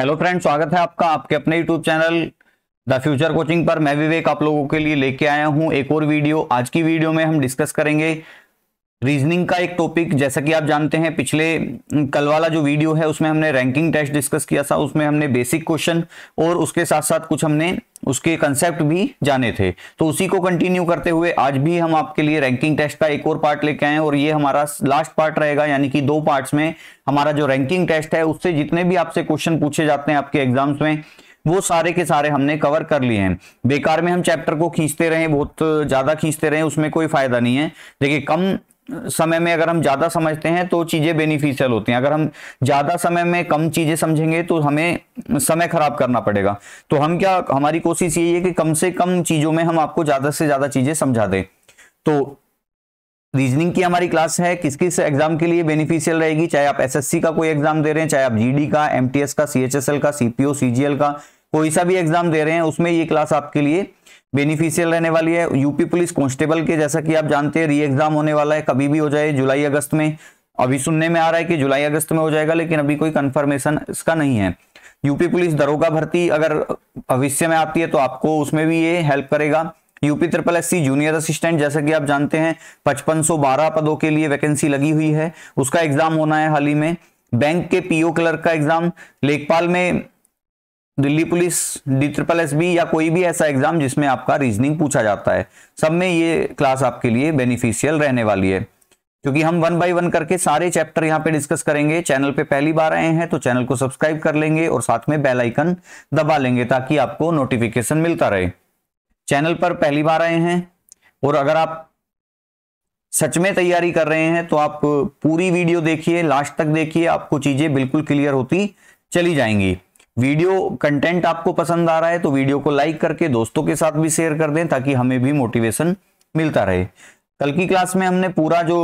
hello friend स्वागत है आपका आपके अपने YouTube channel the future coaching पर मैं विवेक आप लोगों के लिए लेके आया हूं एक और वीडियो आज की वीडियो में हम डिस्कस करेंगे रीजनिंग का एक टॉपिक जैसा कि आप जानते हैं पिछले कल वाला जो वीडियो है उसमें हमने रैंकिंग टेस्ट डिस्कस किया था उसमें हमने बेसिक क्वेश्चन और उसके साथ साथ कुछ हमने उसके कंसेप्ट भी जाने थे तो उसी को कंटिन्यू करते हुए आज भी हम आपके लिए रैंकिंग टेस्ट का एक और पार्ट लेके आए और ये हमारा लास्ट पार्ट रहेगा यानी कि दो पार्ट में हमारा जो रैंकिंग टेस्ट है उससे जितने भी आपसे क्वेश्चन पूछे जाते हैं आपके एग्जाम्स में वो सारे के सारे हमने कवर कर लिए हैं बेकार में हम चैप्टर को खींचते रहे बहुत ज्यादा खींचते रहे उसमें कोई फायदा नहीं है देखिए कम समय में अगर हम ज्यादा समझते हैं तो चीजें बेनिफिशियल होती हैं अगर हम ज्यादा समय में कम चीजें समझेंगे तो हमें समय खराब करना पड़ेगा तो हम क्या हमारी कोशिश यही है कि कम से कम चीजों में हम आपको ज्यादा से ज्यादा चीजें समझा दें तो रीजनिंग की हमारी क्लास है किस किस एग्जाम के लिए बेनिफिशियल रहेगी चाहे आप एस का कोई एग्जाम दे रहे हैं चाहे आप जी का एम का सी का सीपीओ सीजीएल का कोई सा भी एग्जाम दे रहे हैं उसमें ये क्लास आपके लिए बेनिफिशियल रहने वाली है यूपी पुलिस कांस्टेबल के जैसा कि आप जानते हैं री एग्जाम होने वाला है कभी भी हो जाए जुलाई अगस्त में अभी सुनने में आ रहा है कि जुलाई अगस्त में हो जाएगा लेकिन अभी कोई कंफर्मेशन इसका नहीं है यूपी पुलिस दरोगा भर्ती अगर भविष्य में आती है तो आपको उसमें भी ये हेल्प करेगा UP triple S junior assistant जैसा कि आप जानते हैं पचपन पदों के लिए वैकेंसी लगी हुई है उसका एग्जाम होना है हाल ही में बैंक के पीओ क्लर्क का एग्जाम लेखपाल में Delhi police D triple S B या कोई भी ऐसा एग्जाम जिसमें आपका रीजनिंग पूछा जाता है सब में ये क्लास आपके लिए बेनिफिशियल रहने वाली है क्योंकि हम वन बाय वन करके सारे चैप्टर यहाँ पे डिस्कस करेंगे चैनल पे पहली बार आए हैं तो चैनल को सब्सक्राइब कर लेंगे और साथ में बेल आइकन दबा लेंगे ताकि आपको नोटिफिकेशन मिलता रहे चैनल पर पहली बार आए हैं और अगर आप सच में तैयारी कर रहे हैं तो आप पूरी वीडियो देखिए लास्ट तक देखिए आपको चीजें बिल्कुल क्लियर होती चली जाएंगी वीडियो कंटेंट आपको पसंद आ रहा है तो वीडियो को लाइक करके दोस्तों के साथ भी शेयर कर दें ताकि हमें भी मोटिवेशन मिलता रहे कल की क्लास में हमने पूरा जो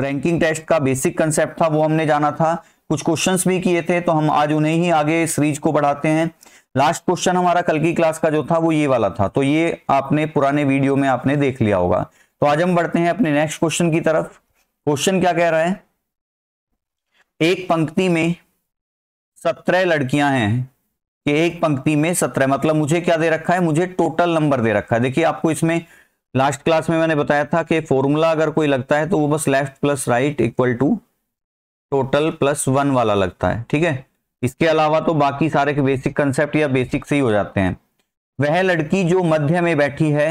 रैंकिंग टेस्ट का बेसिक कंसेप्ट था वो हमने जाना था कुछ क्वेश्चंस भी किए थे तो हम आज उन्हें ही आगे सीरीज को बढ़ाते हैं लास्ट क्वेश्चन हमारा कल की क्लास का जो था वो ये वाला था तो ये आपने पुराने वीडियो में आपने देख लिया होगा तो आज हम बढ़ते हैं अपने नेक्स्ट क्वेश्चन की तरफ क्वेश्चन क्या कह रहा है एक पंक्ति में सत्रह लड़कियां हैं कि एक पंक्ति में सत्रह मतलब मुझे क्या दे रखा है मुझे टोटल नंबर दे रखा है देखिए आपको इसमें लास्ट क्लास में मैंने बताया था कि फॉर्मूला अगर कोई लगता है तो वो बस left plus right equal to total plus one वाला लगता है ठीक है इसके अलावा तो बाकी सारे के बेसिक कंसेप्ट या बेसिक से ही हो जाते हैं वह लड़की जो मध्य में बैठी है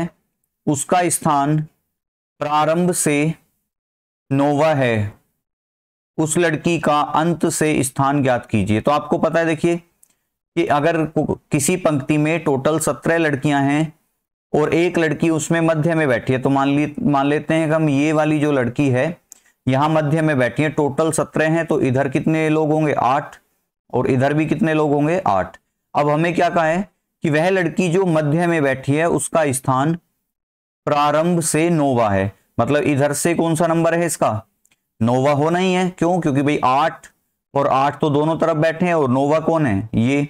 उसका स्थान प्रारंभ से नोवा है उस लड़की का अंत से स्थान ज्ञात कीजिए तो आपको पता है देखिए कि अगर किसी पंक्ति में टोटल सत्रह लड़कियां हैं और एक लड़की उसमें मध्य में बैठी है तो मान ली मान लेते हैं कि हम ये वाली जो लड़की है यहां मध्य में बैठी है टोटल सत्रह हैं तो इधर कितने लोग होंगे आठ और इधर भी कितने लोग होंगे आठ अब हमें क्या कहा है कि वह लड़की जो मध्य में बैठी है उसका स्थान प्रारंभ से नोवा है मतलब इधर से कौन सा नंबर है इसका नोवा होना ही है क्यों क्योंकि भाई आठ और आठ तो दोनों तरफ बैठे हैं और नोवा कौन है ये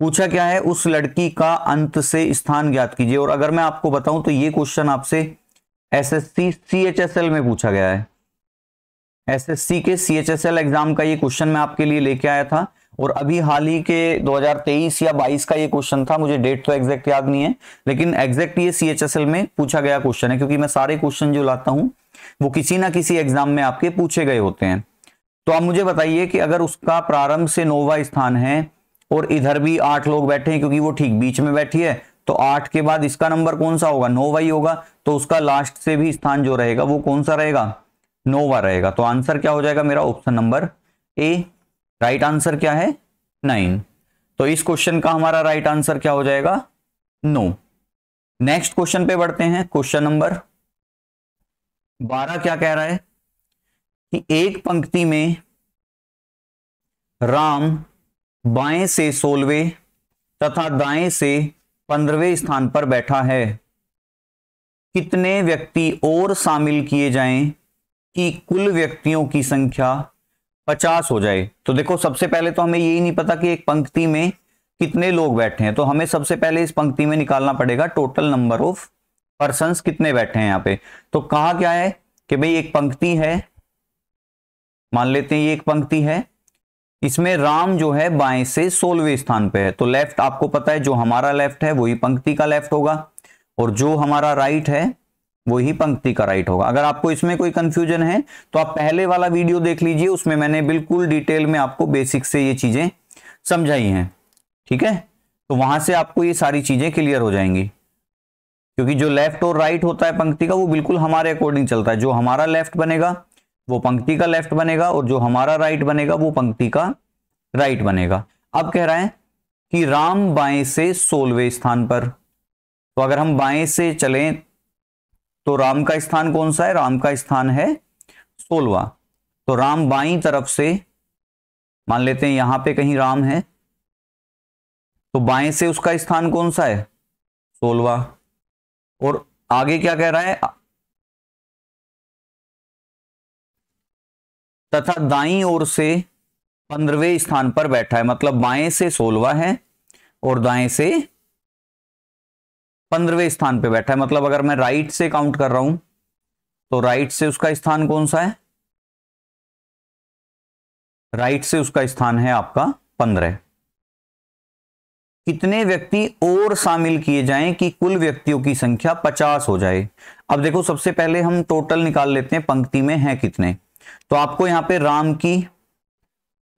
पूछा क्या है उस लड़की का अंत से स्थान ज्ञात कीजिए और अगर मैं आपको बताऊं तो ये क्वेश्चन आपसे एस एल में पूछा गया है सी के एल एग्जाम का ये क्वेश्चन मैं आपके लिए लेके आया था और अभी हाल ही के 2023 या 22 का ये क्वेश्चन था मुझे डेट तो एग्जैक्ट याद नहीं है लेकिन एग्जैक्ट ये एल में पूछा गया क्वेश्चन है क्योंकि मैं सारे क्वेश्चन जो लाता हूँ वो किसी ना किसी एग्जाम में आपके पूछे गए होते हैं तो आप मुझे बताइए कि अगर उसका प्रारंभ से नोवा स्थान है और इधर भी आठ लोग बैठे हैं क्योंकि वो ठीक बीच में बैठी है तो आठ के बाद इसका नंबर कौन सा होगा नोवा ही होगा तो उसका लास्ट से भी स्थान जो रहेगा वो कौन सा रहेगा नोवा रहेगा तो आंसर क्या हो जाएगा मेरा option number A right answer क्या है नाइन तो इस क्वेश्चन का हमारा राइट आंसर क्या हो जाएगा नो नेक्स्ट क्वेश्चन पे बढ़ते हैं क्वेश्चन नंबर बारह क्या कह रहा है कि एक पंक्ति में राम बाएं से सोलवे तथा दाएं से पंद्रहवें स्थान पर बैठा है कितने व्यक्ति और शामिल किए जाएं कि कुल व्यक्तियों की संख्या पचास हो जाए तो देखो सबसे पहले तो हमें यही नहीं पता कि एक पंक्ति में कितने लोग बैठे हैं तो हमें सबसे पहले इस पंक्ति में निकालना पड़ेगा टोटल नंबर ऑफ पर्सन कितने बैठे हैं यहाँ पे तो कहा क्या है कि भाई एक पंक्ति है मान लेते हैं ये एक पंक्ति है इसमें राम जो है बाएं से सोलवे स्थान पे है तो लेफ्ट आपको पता है जो हमारा लेफ्ट है वही पंक्ति का लेफ्ट होगा और जो हमारा राइट है वही पंक्ति का राइट होगा अगर आपको इसमें कोई कंफ्यूजन है तो आप पहले वाला वीडियो देख लीजिए उसमें मैंने बिल्कुल डिटेल में आपको बेसिक से ये चीजें समझाई हैं ठीक है तो वहां से आपको ये सारी चीजें क्लियर हो जाएंगी क्योंकि जो लेफ्ट और राइट होता है पंक्ति का वो बिल्कुल हमारे अकॉर्डिंग चलता है जो हमारा लेफ्ट बनेगा वो पंक्ति का लेफ्ट बनेगा और जो हमारा राइट बनेगा वो पंक्ति का राइट बनेगा अब कह रहा है कि राम बाएं से सोलवे स्थान पर तो अगर हम बाएं से चलें तो राम का स्थान कौन सा है राम का स्थान है सोलवा तो राम बाई तरफ से मान लेते हैं यहां पे कहीं राम है तो बाएं से उसका स्थान कौन सा है सोलवा और आगे क्या कह रहा है तथा दाई ओर से पंद्रहवें स्थान पर बैठा है मतलब बाएं से सोलवा है और दाएं से पंद्रहवें स्थान पर बैठा है मतलब अगर मैं राइट से काउंट कर रहा हूं तो राइट से उसका स्थान कौन सा है राइट से उसका स्थान है आपका पंद्रह कितने व्यक्ति और शामिल किए जाएं कि कुल व्यक्तियों की संख्या 50 हो जाए अब देखो सबसे पहले हम टोटल निकाल लेते हैं पंक्ति में है कितने तो आपको यहां पे राम की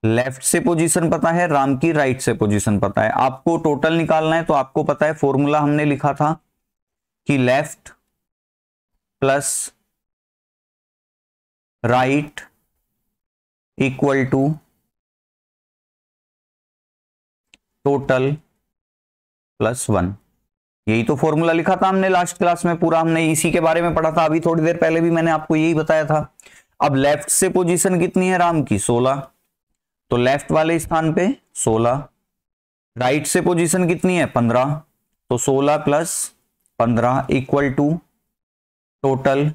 लेफ्ट से पोजीशन पता है राम की राइट से पोजीशन पता है आपको टोटल निकालना है तो आपको पता है फॉर्मूला हमने लिखा था कि left plus right equal to total plus one यही तो फॉर्मूला लिखा था हमने लास्ट क्लास में पूरा हमने इसी के बारे में पढ़ा था अभी थोड़ी देर पहले भी मैंने आपको यही बताया था अब लेफ्ट से पोजीशन कितनी है राम की सोलह तो लेफ्ट वाले स्थान पे सोलह राइट से पोजीशन कितनी है पंद्रह तो सोलह प्लस पंद्रह equal to total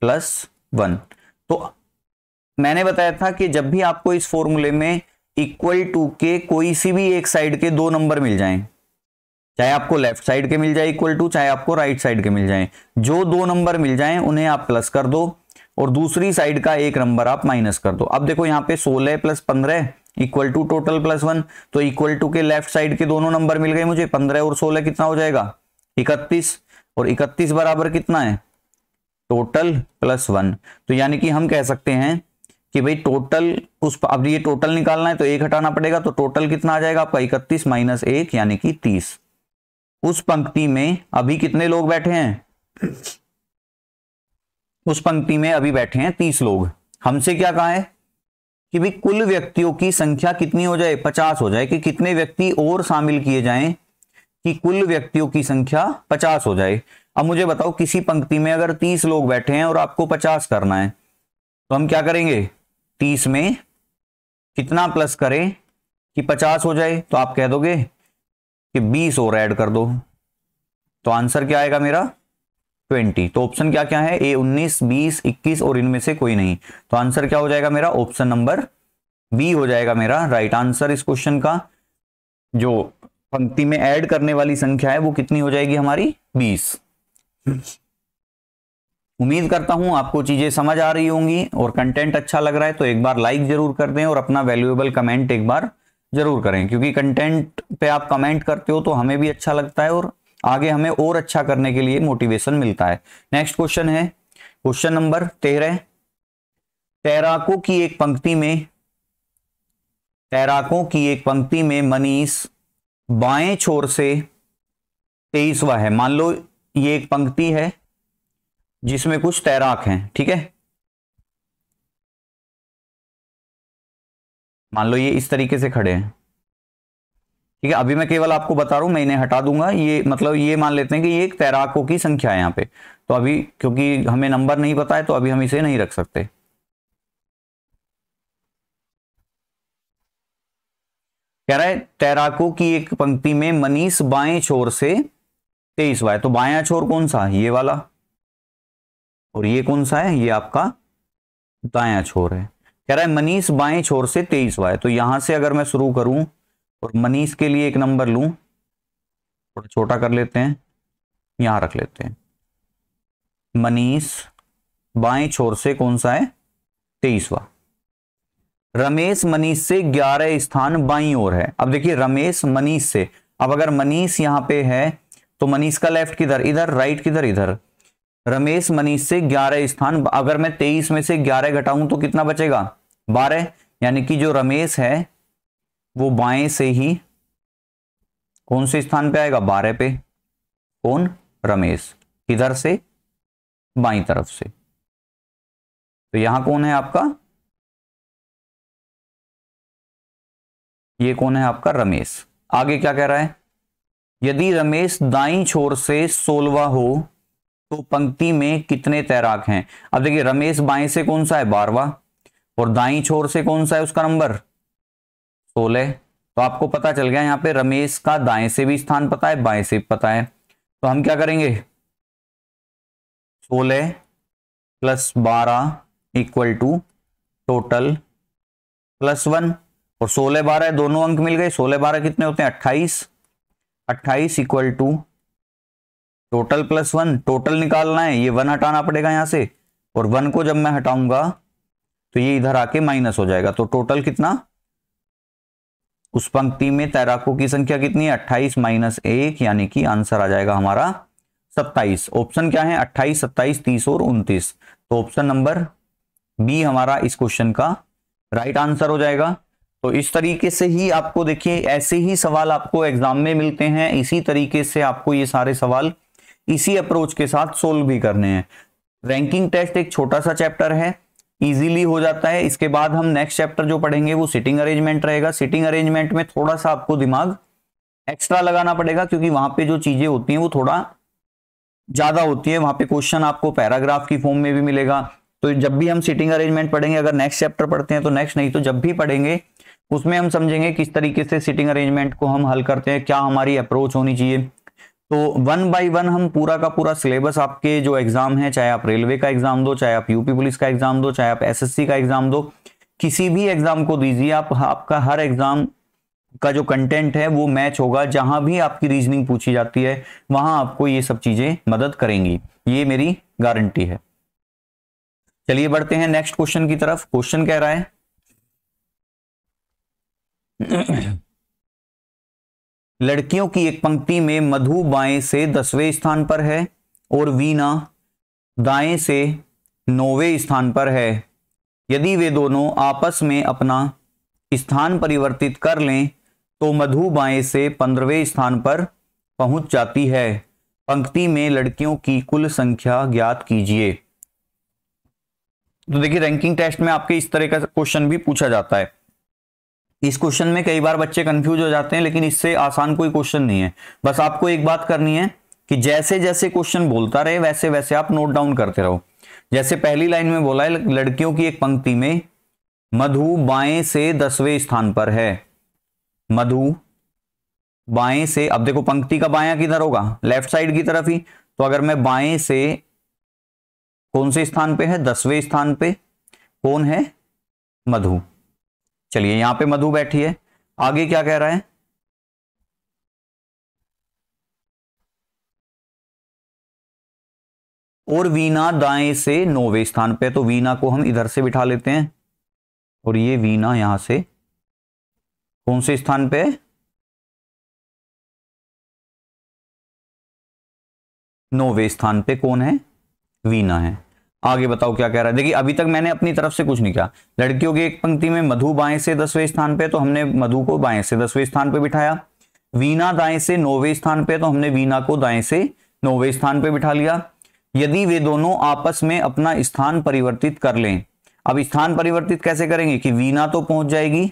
plus one तो मैंने बताया था कि जब भी आपको इस फॉर्मूले में इक्वल टू के कोई सी भी एक साइड के दो नंबर मिल जाएं चाहे आपको लेफ्ट साइड के मिल जाए इक्वल टू चाहे आपको राइट right साइड के मिल जाए जो दो नंबर मिल जाए उन्हें आप प्लस कर दो और दूसरी साइड का एक नंबर आप माइनस कर दो अब देखो यहाँ पे सोलह प्लस पंद्रह equal to total plus one तो इक्वल टू के लेफ्ट साइड के दोनों नंबर मिल गए मुझे पंद्रह और सोलह कितना हो जाएगा इकतीस और इकतीस बराबर कितना है टोटल प्लस वन तो यानी कि हम कह सकते हैं कि भाई टोटल उस अब ये टोटल निकालना है तो एक हटाना पड़ेगा तो टोटल कितना आ जाएगा आपका इकतीस माइनस एक यानी कि तीस उस पंक्ति में अभी कितने लोग बैठे हैं उस पंक्ति में अभी बैठे हैं तीस लोग हमसे क्या कहा है कि भी कुल व्यक्तियों की संख्या कितनी हो जाए पचास हो जाए कि कितने व्यक्ति और शामिल किए जाएं कि कुल व्यक्तियों की संख्या पचास हो जाए अब मुझे बताओ किसी पंक्ति में अगर तीस लोग बैठे हैं और आपको पचास करना है तो हम क्या करेंगे तीस में कितना प्लस करें कि पचास हो जाए तो आप कह दोगे कि 20 और ऐड कर दो तो आंसर क्या आएगा मेरा 20 तो ऑप्शन क्या क्या है ए 19 20 21 और इनमें से कोई नहीं तो आंसर क्या हो जाएगा मेरा ऑप्शन नंबर बी हो जाएगा मेरा राइट आंसर इस क्वेश्चन का जो पंक्ति में ऐड करने वाली संख्या है वो कितनी हो जाएगी हमारी 20 उम्मीद करता हूं आपको चीजें समझ आ रही होंगी और कंटेंट अच्छा लग रहा है तो एक बार लाइक जरूर कर दें और अपना वैल्यूएबल कमेंट एक बार जरूर करें क्योंकि कंटेंट पे आप कमेंट करते हो तो हमें भी अच्छा लगता है और आगे हमें और अच्छा करने के लिए मोटिवेशन मिलता है नेक्स्ट क्वेश्चन है क्वेश्चन नंबर तेरह तैराकों की एक पंक्ति में तैराकों की एक पंक्ति में मनीष बाएं छोर से तेईसवा है मान लो ये एक पंक्ति है जिसमें कुछ तैराक हैं ठीक है मान लो ये इस तरीके से खड़े हैं ठीक है अभी मैं केवल आपको बता रहा हूं मैं इन्हें हटा दूंगा ये मतलब ये मान लेते हैं कि ये एक तैराकों की संख्या है यहाँ पे तो अभी क्योंकि हमें नंबर नहीं पता है तो अभी हम इसे नहीं रख सकते कह रहा है तैराकों की एक पंक्ति में मनीष बाएं छोर से तेईस बाएं तो बाया छोर कौन सा ये वाला और ये कौन सा है ये आपका दाया छोर है कह रहा है मनीष बाएं छोर से तेईसवा है तो यहां से अगर मैं शुरू करूं और मनीष के लिए एक नंबर लू थोड़ा छोटा कर लेते हैं यहां रख लेते हैं मनीष बाएं छोर से कौन सा है तेईसवा रमेश मनीष से ग्यारह स्थान बाई और है अब देखिए रमेश मनीष से अब अगर मनीष यहां पे है तो मनीष का लेफ्ट किधर इधर राइट किधर इधर रमेश मनीष से ग्यारह स्थान अगर मैं तेईस में से ग्यारह घटाऊं तो कितना बचेगा बारह यानी कि जो रमेश है वो बाएं से ही कौन से स्थान पे आएगा बारह पे कौन रमेश किधर से बाई तरफ से तो यहां कौन है आपका ये कौन है आपका रमेश आगे क्या कह रहा है यदि रमेश दाई छोर से सोलवा हो तो पंक्ति में कितने तैराक हैं अब देखिए रमेश बाएं से कौन सा है बारवा और दाई छोर से कौन सा है उसका नंबर सोलह तो आपको पता चल गया यहाँ पे रमेश का दाएं से भी स्थान पता है बाएं से भी पता है तो हम क्या करेंगे सोलह प्लस बारह equal to total plus one और सोलह बारह दोनों अंक मिल गए सोलह बारह कितने होते हैं अट्ठाईस अट्ठाईस equal to total plus one total निकालना है ये वन हटाना पड़ेगा यहां से और वन को जब मैं हटाऊंगा तो ये इधर आके माइनस हो जाएगा तो टोटल कितना उस पंक्ति में तैराकों की संख्या कितनी है अट्ठाईस माइनस एक यानी कि आंसर आ जाएगा हमारा सत्ताईस ऑप्शन क्या है अट्ठाईस सत्ताईस तीस और उन्तीस तो ऑप्शन नंबर बी हमारा इस क्वेश्चन का राइट आंसर हो जाएगा तो इस तरीके से ही आपको देखिए ऐसे ही सवाल आपको एग्जाम में मिलते हैं इसी तरीके से आपको ये सारे सवाल इसी अप्रोच के साथ सोल्व भी करने हैं रैंकिंग टेस्ट एक छोटा सा चैप्टर है इजीली हो जाता है इसके बाद हम नेक्स्ट चैप्टर जो पढ़ेंगे वो सिटिंग अरेंजमेंट रहेगा सिटिंग अरेंजमेंट में थोड़ा सा आपको दिमाग एक्स्ट्रा लगाना पड़ेगा क्योंकि वहां पे जो चीजें होती हैं वो थोड़ा ज्यादा होती है वहां पे क्वेश्चन आपको पैराग्राफ की फॉर्म में भी मिलेगा तो जब भी हम सिटिंग अरेंजमेंट पढ़ेंगे अगर नेक्स्ट चैप्टर पढ़ते हैं तो नेक्स्ट नहीं तो जब भी पढ़ेंगे उसमें हम समझेंगे किस तरीके से सिटिंग अरेंजमेंट को हम हल करते हैं क्या हमारी अप्रोच होनी चाहिए तो वन बाई वन हम पूरा का पूरा सिलेबस आपके जो एग्जाम है चाहे आप रेलवे का एग्जाम दो चाहे आप यूपी पुलिस का एग्जाम दो चाहे आप एसएससी का एग्जाम दो किसी भी एग्जाम को दीजिए आप आपका हर एग्जाम का जो कंटेंट है वो मैच होगा जहां भी आपकी रीजनिंग पूछी जाती है वहां आपको ये सब चीजें मदद करेंगी ये मेरी गारंटी है चलिए बढ़ते हैं नेक्स्ट क्वेश्चन की तरफ क्वेश्चन कह रहा है लड़कियों की एक पंक्ति में मधु बाएं से दसवें स्थान पर है और वीना दाएं से नौवें स्थान पर है यदि वे दोनों आपस में अपना स्थान परिवर्तित कर लें तो मधु बाएं से पंद्रहवें स्थान पर पहुंच जाती है पंक्ति में लड़कियों की कुल संख्या ज्ञात कीजिए तो देखिए रैंकिंग टेस्ट में आपके इस तरह का क्वेश्चन भी पूछा जाता है इस क्वेश्चन में कई बार बच्चे कंफ्यूज हो जाते हैं लेकिन इससे आसान कोई क्वेश्चन नहीं है बस आपको एक बात करनी है कि जैसे जैसे क्वेश्चन बोलता रहे वैसे वैसे आप नोट डाउन करते रहो जैसे पहली लाइन में बोला है लड़कियों की एक पंक्ति में मधु बाएं से दसवें स्थान पर है मधु बाएं से अब देखो पंक्ति का बाया किधर होगा लेफ्ट साइड की तरफ ही तो अगर मैं बाएं से कौन से स्थान पे है दसवें स्थान पे कौन है मधु चलिए यहां पे मधु बैठी है आगे क्या कह रहा है और वीना दाएं से नौवे स्थान पे तो वीणा को हम इधर से बिठा लेते हैं और ये वीना यहां से कौन से स्थान पे नौवे स्थान पे कौन है वीना है आगे बताओ क्या कह रहा है देखिए अभी तक मैंने अपनी तरफ से कुछ नहीं किया लड़कियों की एक पंक्ति में मधु बाएं से दसवें स्थान पे तो हमने मधु को बाएं से दसवें स्थान पे बिठाया वीना दाएं से नौवे स्थान पे तो हमने वीना को दाएं से नौवे स्थान पे बिठा लिया यदि वे दोनों आपस में अपना स्थान परिवर्तित कर लें अब स्थान परिवर्तित कैसे करेंगे कि वीना तो पहुंच जाएगी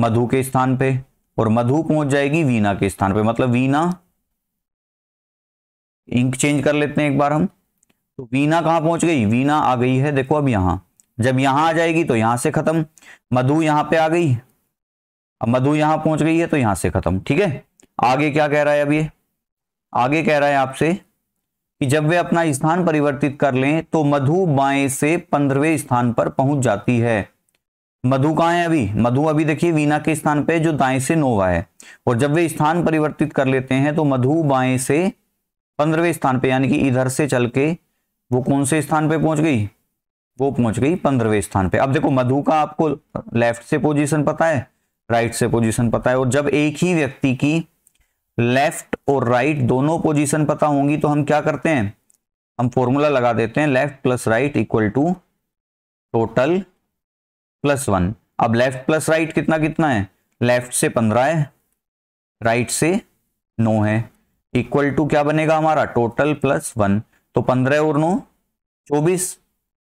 मधु के स्थान पे और मधु पहुंच जाएगी वीणा के स्थान पे मतलब वीना इंक चेंज कर लेते हैं एक बार हम तो वीना कहां पहुंच गई वीना आ गई है देखो अब यहां जब यहां आ जाएगी तो यहां से खत्म मधु यहां पे आ गई अब मधु यहां पहुंच गई है तो यहां से खत्म ठीक है आगे क्या कह रहा है अब ये आगे कह रहा है आपसे कि जब वे अपना स्थान परिवर्तित कर लें तो मधु बाएं से पंद्रहवें स्थान पर पहुंच जाती है मधु कहा है अभी मधु अभी देखिए वीना के स्थान पे जो दाएं से नोवा है और जब वे स्थान परिवर्तित कर लेते हैं तो मधु बाएं से पंद्रहवें स्थान पे यानी कि इधर से चल के वो कौन से स्थान पे पहुंच गई वो पहुंच गई पंद्रहवें स्थान पे अब देखो मधु का आपको लेफ्ट से पोजीशन पता है राइट से पोजीशन पता है और जब एक ही व्यक्ति की लेफ्ट और राइट दोनों पोजीशन पता होंगी तो हम क्या करते हैं हम फॉर्मूला लगा देते हैं left plus right equal to total plus one अब लेफ्ट प्लस राइट कितना कितना है लेफ्ट से पंद्रह है राइट से नौ है इक्वल टू क्या बनेगा हमारा टोटल प्लस वन तो पंद्रह और नौ चौबीस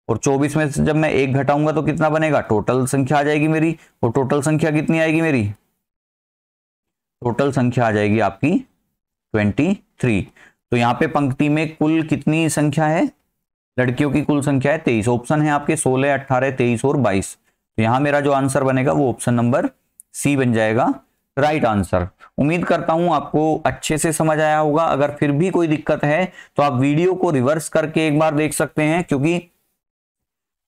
और चौबीस में जब मैं एक घटाऊंगा तो कितना बनेगा टोटल संख्या आ जाएगी मेरी और टोटल संख्या कितनी आएगी मेरी टोटल संख्या आ जाएगी आपकी ट्वेंटी थ्री तो यहाँ पे पंक्ति में कुल कितनी संख्या है लड़कियों की कुल संख्या है तेईस ऑप्शन है आपके सोलह अट्ठारह तेईस और बाईस तो यहां मेरा जो आंसर बनेगा वो ऑप्शन नंबर सी बन जाएगा राइट आंसर उम्मीद करता हूं आपको अच्छे से समझ आया होगा अगर फिर भी कोई दिक्कत है तो आप वीडियो को रिवर्स करके एक बार देख सकते हैं क्योंकि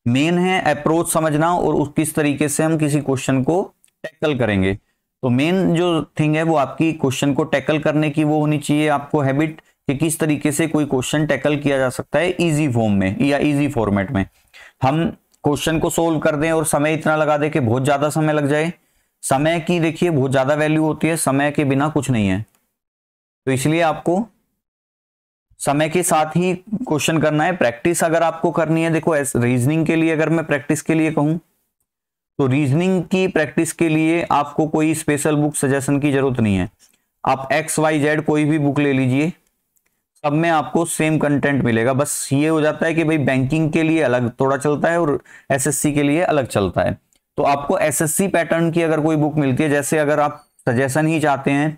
मेन है अप्रोच समझना और उस किस तरीके से हम किसी क्वेश्चन को टैकल करेंगे तो मेन जो थिंग है वो आपकी क्वेश्चन को टैकल करने की वो होनी चाहिए आपको हैबिट कि किस तरीके से कोई क्वेश्चन टैकल किया जा सकता है इजी फॉर्म में या इजी फॉर्मेट में हम क्वेश्चन को सोल्व कर दें और समय इतना लगा दें कि बहुत ज्यादा समय लग जाए समय की देखिए बहुत ज़्यादा वैल्यू होती है समय के बिना कुछ नहीं है तो इसलिए आपको समय के साथ ही क्वेश्चन करना है प्रैक्टिस अगर आपको करनी है देखो रीजनिंग के लिए अगर मैं प्रैक्टिस के लिए कहूँ तो रीजनिंग की प्रैक्टिस के लिए आपको कोई स्पेशल बुक सजेशन की जरूरत नहीं है आप एक्स वाई जेड कोई भी बुक ले लीजिए सब में आपको सेम कंटेंट मिलेगा बस ये हो जाता है कि भाई बैंकिंग के लिए अलग थोड़ा चलता है और एसएससी के लिए अलग चलता है तो आपको एसएससी पैटर्न की अगर कोई बुक मिलती है जैसे अगर आप सजेशन ही चाहते हैं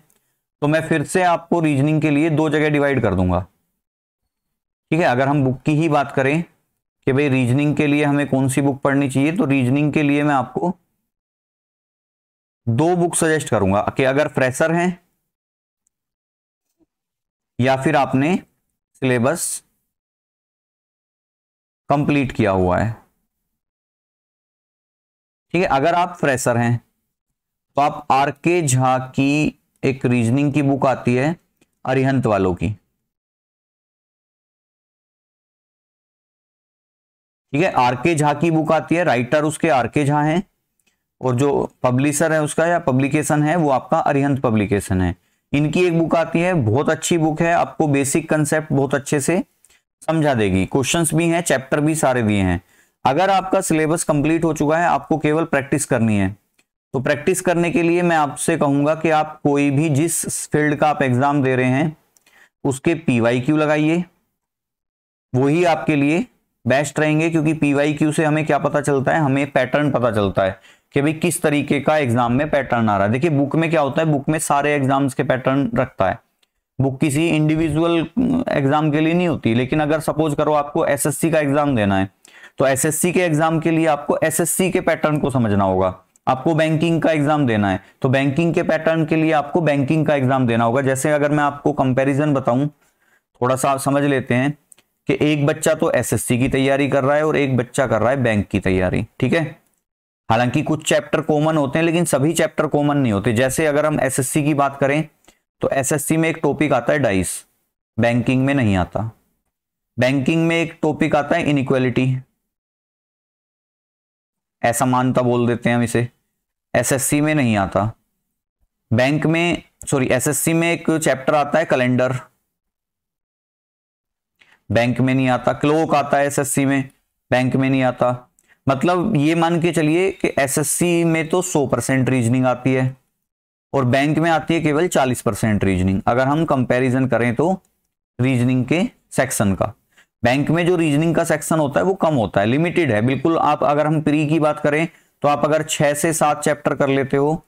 तो मैं फिर से आपको रीजनिंग के लिए दो जगह डिवाइड कर दूंगा ठीक है अगर हम बुक की ही बात करें कि भाई रीजनिंग के लिए हमें कौन सी बुक पढ़नी चाहिए तो रीजनिंग के लिए मैं आपको दो बुक सजेस्ट करूंगा कि अगर फ्रेशर हैं या फिर आपने सिलेबस कंप्लीट किया हुआ है ठीक है अगर आप फ्रेशर हैं तो आप आर के झा की एक रीजनिंग की बुक आती है अरिहंत वालों की ठीक है आर के झा की बुक आती है राइटर उसके आर के झा हैं और जो पब्लिशर है उसका या पब्लिकेशन है वो आपका अरिहंत पब्लिकेशन है इनकी एक बुक आती है बहुत अच्छी बुक है आपको बेसिक कंसेप्ट बहुत अच्छे से समझा देगी क्वेश्चंस भी हैं चैप्टर भी सारे दिए हैं अगर आपका सिलेबस कंप्लीट हो चुका है आपको केवल प्रैक्टिस करनी है तो प्रैक्टिस करने के लिए मैं आपसे कहूंगा कि आप कोई भी जिस फील्ड का आप एग्जाम दे रहे हैं उसके पीवाई क्यू लगाइए वही आपके लिए बेस्ट रहेंगे क्योंकि पीवाई क्यू से हमें क्या पता चलता है हमें पैटर्न पता चलता है कि भाई किस तरीके का एग्जाम में पैटर्न आ रहा है देखिए बुक में क्या होता है बुक में सारे एग्जाम्स के पैटर्न रखता है बुक किसी इंडिविजुअल एग्जाम के लिए नहीं होती लेकिन अगर सपोज करो आपको एसएससी का एग्जाम देना है तो एसएससी के एग्जाम के लिए आपको एसएससी के पैटर्न को समझना होगा आपको बैंकिंग का एग्जाम देना है तो बैंकिंग के पैटर्न के लिए आपको बैंकिंग का एग्जाम देना होगा जैसे अगर मैं आपको कंपेरिजन बताऊं थोड़ा सा आप समझ लेते हैं कि एक बच्चा तो सी की तैयारी कर रहा है और एक बच्चा कर रहा है बैंक की तैयारी ठीक है हालांकि कुछ चैप्टर कॉमन होते हैं लेकिन सभी चैप्टर कॉमन नहीं होते जैसे अगर हम एसएससी की बात करें तो एसएससी में एक टॉपिक आता है डाइस बैंकिंग में नहीं आता बैंकिंग में एक टॉपिक आता है इनक्वालिटी असमानता बोल देते हैं हम इसे एसएससी में नहीं आता बैंक में सॉरी एसएससी में एक चैप्टर आता है कैलेंडर बैंक में नहीं आता क्लोक आता है एसएससी में बैंक में नहीं आता मतलब ये मान के चलिए कि एसएससी में तो 100 परसेंट रीजनिंग आती है और बैंक में आती है केवल 40 परसेंट रीजनिंग अगर हम कंपैरिजन करें तो रीजनिंग के सेक्शन का बैंक में जो रीजनिंग का सेक्शन होता है वो कम होता है लिमिटेड है बिल्कुल आप अगर हम प्री की बात करें तो आप अगर छह से सात चैप्टर कर लेते हो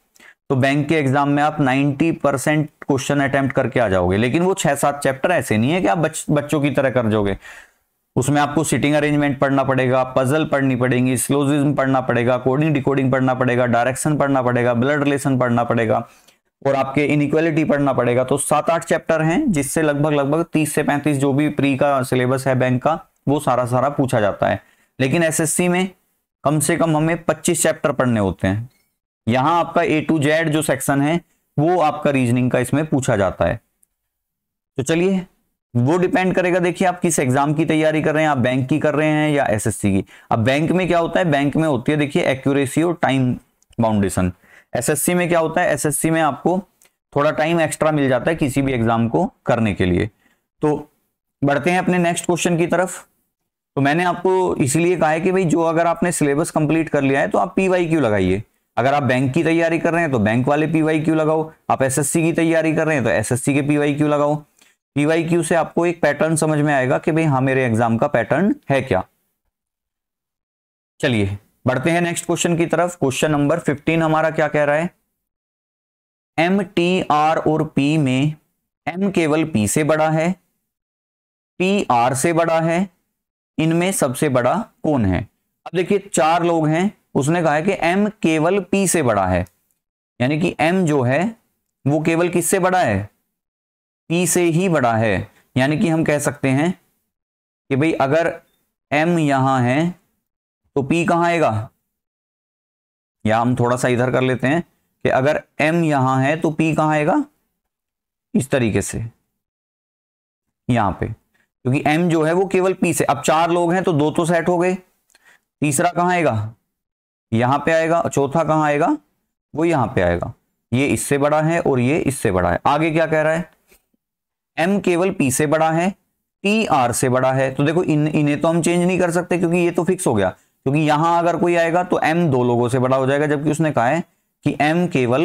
तो बैंक के एग्जाम में आप 90 परसेंट क्वेश्चन अटेम्प्ट करके आ जाओगे लेकिन वो छह सात चैप्टर ऐसे नहीं है कि आप बच, बच्चों की तरह कर जाओगे उसमें आपको सिटिंग अरेंजमेंट पढ़ना पड़ेगा पजल पढ़नी पड़ेगी स्लोजिज्म पढ़ना पड़ेगा कोडिंग डिकोडिंग पढ़ना पड़ेगा डायरेक्शन पढ़ना पड़ेगा ब्लड रिलेशन पढ़ना पड़ेगा और आपके इनइक्वालिटी पढ़ना पड़ेगा तो सात आठ चैप्टर हैं जिससे लगभग लगभग तीस से पैंतीस जो भी प्री का सिलेबस है बैंक का वो सारा सारा पूछा जाता है लेकिन एसएससी में कम से कम हमें पच्चीस चैप्टर पढ़ने होते हैं यहाँ आपका ए टू जेड जो सेक्शन है वो आपका रीजनिंग का इसमें पूछा जाता है तो चलिए वो डिपेंड करेगा देखिए आप किस एग्जाम की तैयारी कर रहे हैं आप बैंक की कर रहे हैं या एसएससी की अब बैंक में क्या होता है बैंक में होती है देखिए एक्यूरेसी और टाइम बाउंडेशन एसएससी में क्या होता है एसएससी में आपको थोड़ा टाइम एक्स्ट्रा मिल जाता है किसी भी एग्जाम को करने के लिए तो बढ़ते हैं अपने नेक्स्ट क्वेश्चन की तरफ तो मैंने आपको इसीलिए कहा है कि भाई जो अगर आपने सिलेबस कंप्लीट कर लिया है तो आप पीवाई क्यू लगाइए अगर आप बैंक की तैयारी कर रहे हैं तो बैंक वाले पीवाई क्यू लगाओ आप एसएससी की तैयारी कर रहे हैं तो एसएससी के पीवाई क्यों लगाओ पीवाई क्यू से आपको एक पैटर्न समझ में आएगा कि भाई हाँ मेरे एग्जाम का पैटर्न है क्या चलिए बढ़ते हैं नेक्स्ट क्वेश्चन की तरफ क्वेश्चन नंबर 15 हमारा क्या कह रहा है एम टी आर और पी में एम केवल पी से बड़ा है पी आर से बड़ा है इनमें सबसे बड़ा कौन है अब देखिए चार लोग हैं उसने कहा है कि एम केवल पी से बड़ा है यानी कि एम जो है वो केवल किससे बड़ा है पी से ही बड़ा है यानी कि हम कह सकते हैं कि भाई अगर एम यहां है तो P कहां आएगा या हम थोड़ा सा इधर कर लेते हैं कि अगर M यहां है तो P कहां आएगा इस तरीके से यहां पे क्योंकि M जो है वो केवल P से अब चार लोग हैं तो दो तो सेट हो गए तीसरा कहां आएगा यहां पे आएगा चौथा कहां आएगा वो यहां पे आएगा ये इससे बड़ा है और ये इससे बड़ा है आगे क्या कह रहा है एम केवल पी से बड़ा है टी आर से बड़ा है तो देखो इन इन्हें तो हम चेंज नहीं कर सकते क्योंकि ये तो फिक्स हो गया क्योंकि यहां अगर कोई आएगा तो एम दो लोगों से बड़ा हो जाएगा जबकि उसने कहा है कि एम केवल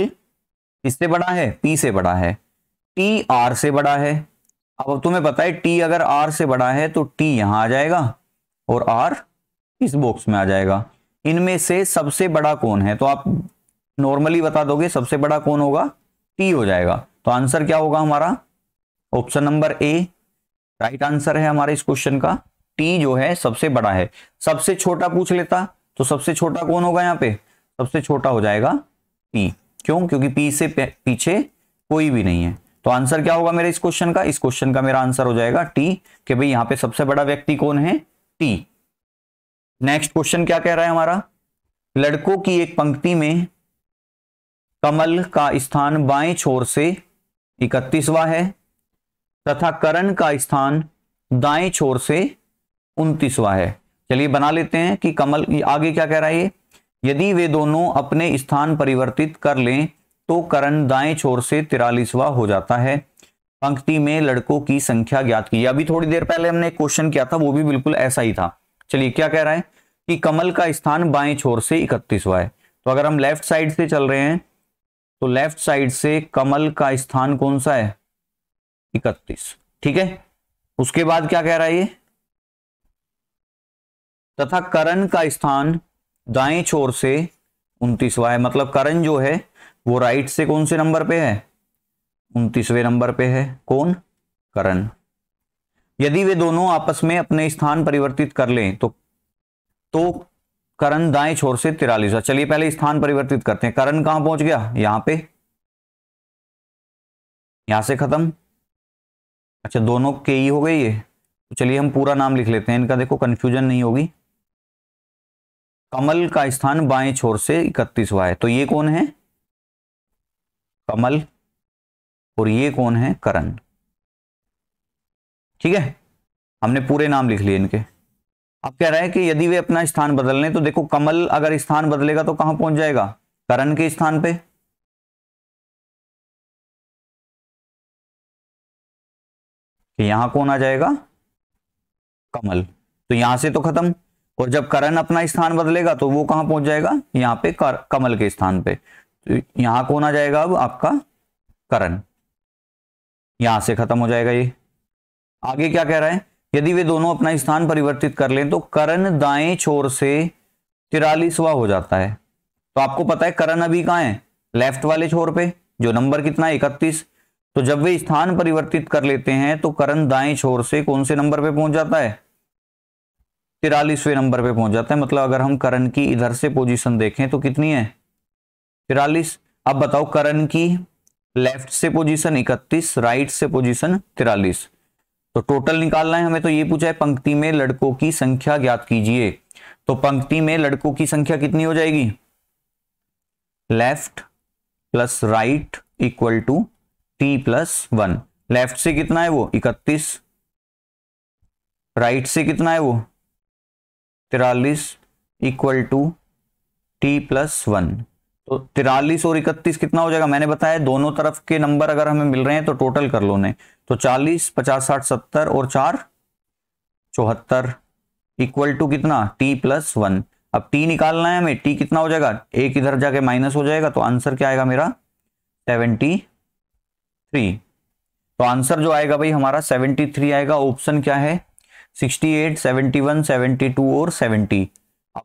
किससे बड़ा है पी से बड़ा है टी आर से बड़ा है अब तुम्हें पता है टी अगर आर से बड़ा है तो टी यहां आ जाएगा और आर इस बॉक्स में आ जाएगा इनमें से सबसे बड़ा कौन है तो आप नॉर्मली बता दोगे सबसे बड़ा कौन होगा टी हो जाएगा तो आंसर क्या होगा हमारा option number A right answer है हमारे इस क्वेश्चन का टी जो है सबसे बड़ा है सबसे छोटा पूछ लेता तो सबसे छोटा कौन होगा यहाँ पे सबसे छोटा हो जाएगा पी क्यों क्योंकि पी से पीछे कोई भी नहीं है तो आंसर क्या होगा मेरे इस क्वेश्चन का इस क्वेश्चन का मेरा आंसर हो जाएगा टी कि भाई यहां पे सबसे बड़ा व्यक्ति कौन है टी नेक्स्ट क्वेश्चन क्या कह रहा है हमारा लड़कों की एक पंक्ति में कमल का स्थान बाएं छोर से इकतीसवा है तथा करण का स्थान दाएं छोर से उनतीसवा है चलिए बना लेते हैं कि कमल आगे क्या कह रहा है यदि वे दोनों अपने स्थान परिवर्तित कर लें तो करण दाएं छोर से तिरालीसवा हो जाता है पंक्ति में लड़कों की संख्या ज्ञात की अभी थोड़ी देर पहले हमने क्वेश्चन किया था वो भी बिल्कुल ऐसा ही था चलिए क्या कह रहा है कि कमल का स्थान बाएं छोर से इकतीसवा है तो अगर हम लेफ्ट साइड से चल रहे हैं तो लेफ्ट साइड से कमल का स्थान कौन सा है इकतीस ठीक है उसके बाद क्या कह रहा है ये तथा करण का स्थान दाएं छोर से उनतीसवा है मतलब करण जो है वो राइट से कौन से नंबर पे है उनतीसवें नंबर पे है कौन करण यदि वे दोनों आपस में अपने स्थान परिवर्तित कर लें तो तो करण दाएं छोर से तिरालीसवा चलिए पहले स्थान परिवर्तित करते हैं करण कहां पहुंच गया यहां पे यहां से खत्म अच्छा दोनों के ही e हो गए ये तो चलिए हम पूरा नाम लिख लेते हैं इनका देखो कंफ्यूजन नहीं होगी कमल का स्थान बाएं छोर से इकतीसवा है तो ये कौन है कमल और ये कौन है करण ठीक है हमने पूरे नाम लिख लिए इनके अब कह रहा है कि यदि वे अपना स्थान बदल लें तो देखो कमल अगर स्थान बदलेगा तो कहां पहुंच जाएगा करण के स्थान पे कि यहां कौन आ जाएगा कमल तो यहां से तो खत्म और जब करण अपना स्थान बदलेगा तो वो कहां पहुंच जाएगा यहाँ पे कर, कमल के स्थान पे तो यहां कौन आ जाएगा अब आपका करण यहां से खत्म हो जाएगा ये आगे क्या कह रहा है यदि वे दोनों अपना स्थान परिवर्तित कर लें तो करण दाएं छोर से तिरालीसवा हो जाता है तो आपको पता है करण अभी कहां है लेफ्ट वाले छोर पे जो नंबर कितना है इकतीस तो जब वे स्थान परिवर्तित कर लेते हैं तो करण दाएं छोर से कौन से नंबर पे पहुंच जाता है तिरालीसवें नंबर पे पहुंच जाता है मतलब अगर हम करण की इधर से पोजीशन देखें तो कितनी है तिरालीस अब बताओ करण की लेफ्ट से पोजीशन इकतीस राइट से पोजीशन तिरालीस तो टोटल निकालना है हमें तो ये पूछा है पंक्ति में लड़कों की संख्या ज्ञात कीजिए तो पंक्ति में लड़कों की संख्या कितनी हो जाएगी left plus right equal to T plus one left से कितना है वो इकतीस राइट से कितना है वो तिरालीस equal to T plus one तो तिरालीस और इकतीस कितना हो जाएगा मैंने बताया दोनों तरफ के नंबर अगर हमें मिल रहे हैं तो टोटल कर लो ने तो चालीस पचास साठ सत्तर और चार चौहत्तर इक्वल टू कितना टी प्लस वन अब टी निकालना है हमें टी कितना हो जाएगा एक इधर जाके माइनस हो जाएगा तो आंसर क्या आएगा मेरा सेवेंटी थ्री तो आंसर जो आएगा भाई हमारा सेवेंटी थ्री आएगा ऑप्शन क्या है और सेवेंटी अब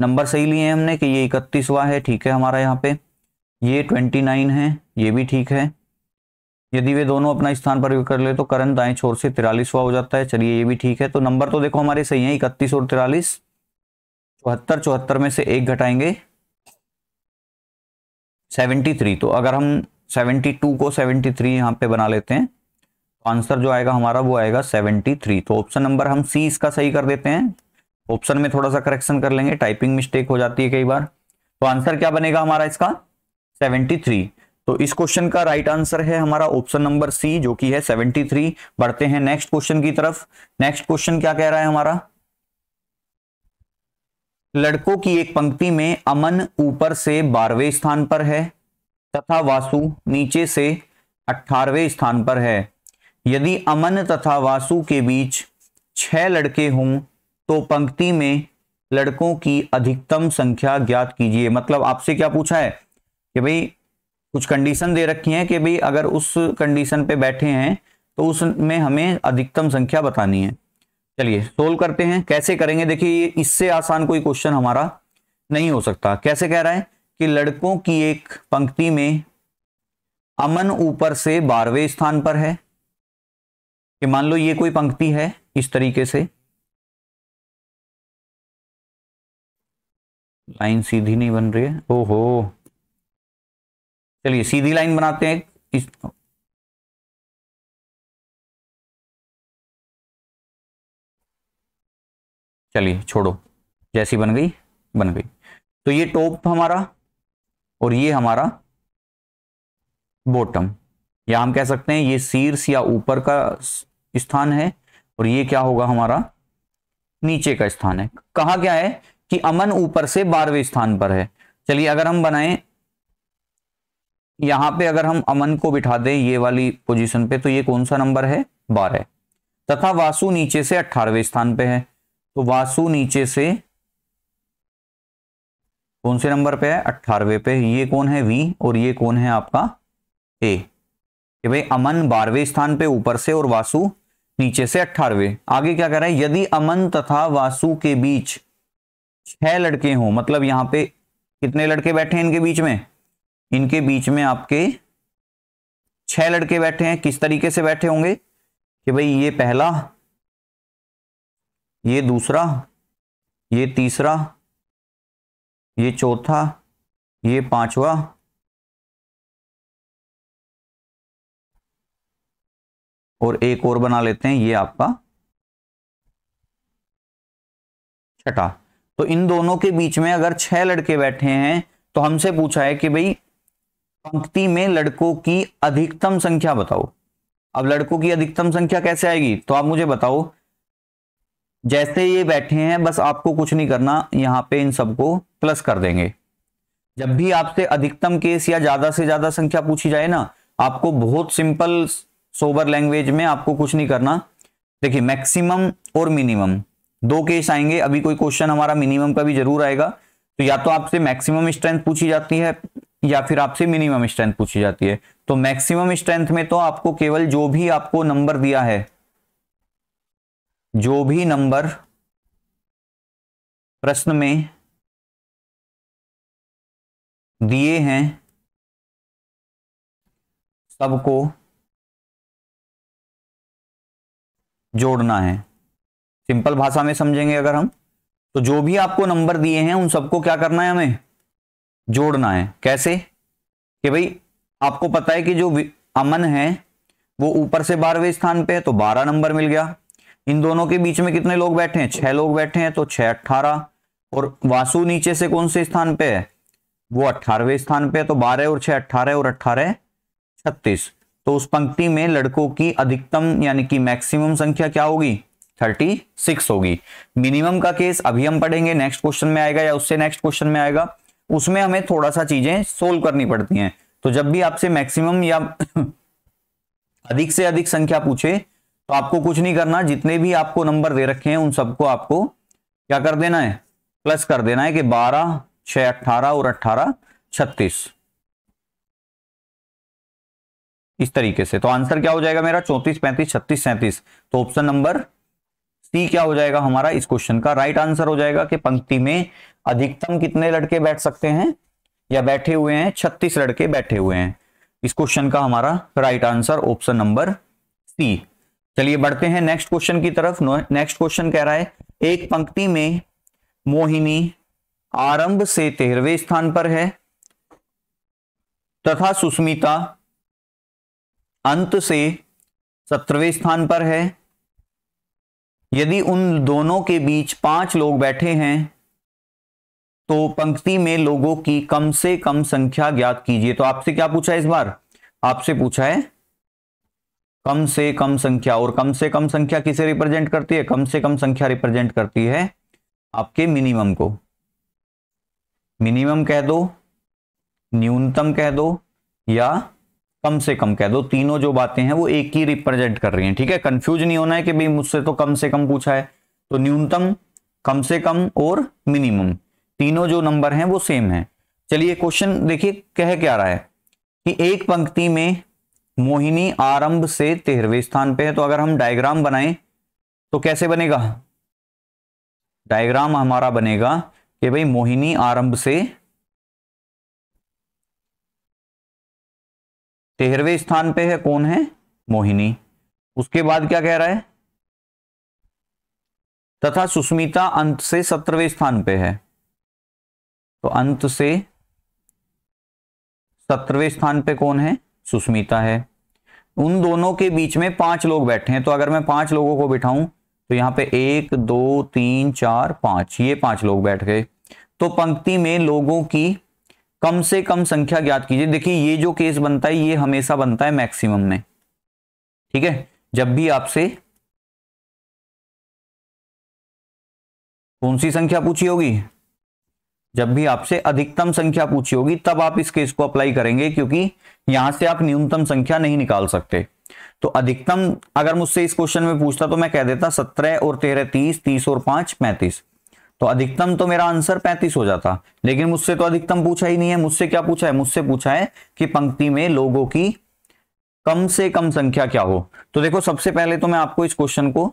नंबर सही लिए हमने कि ये इकतीसवा है ठीक है हमारा यहाँ पे ये ट्वेंटी नाइन है ये भी ठीक है यदि वे दोनों अपना स्थान पर कर ले तो करण दाएं छोर से तिरालीसवा हो जाता है चलिए ये भी ठीक है तो नंबर तो देखो हमारे सही है इकतीस और तिरालीस चौहत्तर चौहत्तर में से एक घटाएंगे सेवेंटी थ्री तो अगर हम सेवेंटी टू को सेवेंटी थ्री यहाँ पे बना लेते हैं आंसर जो आएगा हमारा वो आएगा 73 तो ऑप्शन नंबर हम सी इसका सही कर देते हैं ऑप्शन में थोड़ा सा करेक्शन कर लेंगे टाइपिंग मिस्टेक हो जाती है कई बार तो आंसर क्या बनेगा हमारा इसका 73 तो इस क्वेश्चन का राइट आंसर है हमारा ऑप्शन नंबर सी जो कि है 73 बढ़ते हैं नेक्स्ट क्वेश्चन की तरफ नेक्स्ट क्वेश्चन क्या कह रहा है हमारा लड़कों की एक पंक्ति में अमन ऊपर से बारहवें स्थान पर है तथा वासु नीचे से अठारहवें स्थान पर है यदि अमन तथा वासु के बीच छह लड़के हों तो पंक्ति में लड़कों की अधिकतम संख्या ज्ञात कीजिए मतलब आपसे क्या पूछा है कि भाई कुछ कंडीशन दे रखी है कि भाई अगर उस कंडीशन पे बैठे हैं तो उसमें हमें अधिकतम संख्या बतानी है चलिए सोल्व करते हैं कैसे करेंगे देखिए इससे आसान कोई क्वेश्चन हमारा नहीं हो सकता कैसे कह रहा है कि लड़कों की एक पंक्ति में अमन ऊपर से बारहवें स्थान पर है कि मान लो ये कोई पंक्ति है इस तरीके से लाइन सीधी नहीं बन रही है ओहो चलिए सीधी लाइन बनाते हैं इस चलिए छोड़ो जैसी बन गई बन गई तो ये टॉप हमारा और ये हमारा बॉटम या हम कह सकते हैं ये शीर्ष या ऊपर का स्थान है और ये क्या होगा हमारा नीचे का स्थान है कहा क्या है कि अमन ऊपर से बारहवें स्थान पर है चलिए अगर हम बनाए यहां पे अगर हम अमन को बिठा दें ये वाली पोजीशन पे तो ये कौन सा नंबर है बारह तथा वासु नीचे से अठारहवें स्थान पे है तो वासु नीचे से कौन से नंबर पे है अट्ठारवे पे ये कौन है वी और ये कौन है आपका ए कि भाई अमन बारहवें स्थान पे ऊपर से और वासु नीचे से अट्ठारहवें आगे क्या कह रहा है यदि अमन तथा वासु के बीच छह लड़के हों मतलब यहां पे कितने लड़के बैठे हैं इनके बीच में इनके बीच में आपके छह लड़के बैठे हैं किस तरीके से बैठे होंगे कि भाई ये पहला ये दूसरा ये तीसरा ये चौथा ये पांचवा और एक और बना लेते हैं ये आपका छठा तो इन दोनों के बीच में अगर छह लड़के बैठे हैं तो हमसे पूछा है कि भाई पंक्ति में लड़कों की अधिकतम संख्या बताओ अब लड़कों की अधिकतम संख्या कैसे आएगी तो आप मुझे बताओ जैसे ये बैठे हैं बस आपको कुछ नहीं करना यहां पे इन सबको प्लस कर देंगे जब भी आपसे अधिकतम केस या ज्यादा से ज्यादा संख्या पूछी जाए ना आपको बहुत सिंपल सोबर लैंग्वेज में आपको कुछ नहीं करना देखिए मैक्सिमम और मिनिमम दो केस आएंगे अभी कोई क्वेश्चन हमारा मिनिमम का भी जरूर आएगा तो या तो आपसे मैक्सिमम स्ट्रेंथ पूछी जाती है या फिर आपसे मिनिमम स्ट्रेंथ पूछी जाती है तो मैक्सिमम स्ट्रेंथ में तो आपको केवल जो भी आपको नंबर दिया है जो भी नंबर प्रश्न में दिए हैं सबको जोड़ना है सिंपल भाषा में समझेंगे अगर हम तो जो भी आपको नंबर दिए हैं उन सबको क्या करना है हमें जोड़ना है कैसे कि भाई आपको पता है कि जो अमन है वो ऊपर से बारहवें स्थान पे है तो बारह नंबर मिल गया इन दोनों के बीच में कितने लोग बैठे हैं छह लोग बैठे हैं तो छह अट्ठारह और वासु नीचे से कौन से स्थान पे है वो अट्ठारहवें स्थान पे है तो बारह और छह अट्ठारह और अट्ठारह छत्तीस तो उस पंक्ति में लड़कों की अधिकतम यानी कि मैक्सिमम संख्या क्या होगी 36 होगी मिनिमम का केस अभी हम पढ़ेंगे नेक्स्ट क्वेश्चन में आएगा या उससे नेक्स्ट क्वेश्चन में आएगा उसमें हमें थोड़ा सा चीजें सोल्व करनी पड़ती हैं तो जब भी आपसे मैक्सिमम या अधिक से अधिक संख्या पूछे तो आपको कुछ नहीं करना जितने भी आपको नंबर दे रखे हैं उन सबको आपको क्या कर देना है प्लस कर देना है कि बारह छह अट्ठारह और अट्ठारह छत्तीस इस तरीके से तो आंसर क्या हो जाएगा मेरा चौंतीस पैंतीस छत्तीस सैंतीस तो ऑप्शन नंबर सी क्या हो जाएगा हमारा इस क्वेश्चन का राइट आंसर हो जाएगा कि पंक्ति में अधिकतम कितने लड़के बैठ सकते हैं या बैठे हुए हैं छत्तीस लड़के बैठे हुए हैं इस क्वेश्चन का हमारा right answer option number C चलिए बढ़ते हैं नेक्स्ट क्वेश्चन की तरफ नेक्स्ट क्वेश्चन कह रहा है एक पंक्ति में मोहिनी आरंभ से तेरहवें स्थान पर है तथा सुस्मिता अंत से सत्रहवें स्थान पर है यदि उन दोनों के बीच पांच लोग बैठे हैं तो पंक्ति में लोगों की कम से कम संख्या ज्ञात कीजिए तो आपसे क्या पूछा है इस बार आपसे पूछा है कम से कम संख्या और कम से कम संख्या किसे रिप्रेजेंट करती है कम से कम संख्या रिप्रेजेंट करती है आपके मिनिमम को मिनिमम कह दो न्यूनतम कह दो या कम से कम कह दो तीनों जो बातें हैं वो एक ही रिप्रेजेंट कर रही हैं ठीक है कंफ्यूज नहीं होना है कि भाई मुझसे तो कम से कम पूछा है तो न्यूनतम कम से कम और मिनिमम तीनों जो नंबर हैं वो सेम है चलिए क्वेश्चन देखिए कह क्या रहा है कि एक पंक्ति में मोहिनी आरंभ से तेरहवें स्थान पे है तो अगर हम डायग्राम बनाएं तो कैसे बनेगा डायग्राम हमारा बनेगा कि भाई मोहिनी आरंभ से तेरहवें स्थान पे है कौन है मोहिनी उसके बाद क्या कह रहा है तथा सुस्मिता अंत से सत्रहवें स्थान पे है तो अंत से सत्रहवें स्थान पे कौन है सुस्मिता है उन दोनों के बीच में पांच लोग बैठे हैं तो अगर मैं पांच लोगों को बिठाऊं तो यहां पे एक दो तीन चार पांच ये पांच लोग बैठ गए तो पंक्ति में लोगों की कम से कम संख्या ज्ञात कीजिए देखिए ये जो केस बनता है ये हमेशा बनता है मैक्सिमम में ठीक है जब भी आपसे कौन सी संख्या पूछी होगी जब भी आपसे अधिकतम संख्या पूछी होगी तब आप इस केस को अप्लाई करेंगे क्योंकि यहां से आप न्यूनतम संख्या नहीं निकाल सकते तो अधिकतम अगर मुझसे इस क्वेश्चन में पूछता तो मैं कह देता सत्रह और तेरह तीस तीस और पांच पैंतीस तो अधिकतम तो मेरा आंसर पैंतीस हो जाता लेकिन मुझसे तो अधिकतम पूछा ही नहीं है मुझसे क्या पूछा है मुझसे पूछा है कि पंक्ति में लोगों की कम से कम संख्या क्या हो तो देखो सबसे पहले तो मैं आपको इस क्वेश्चन को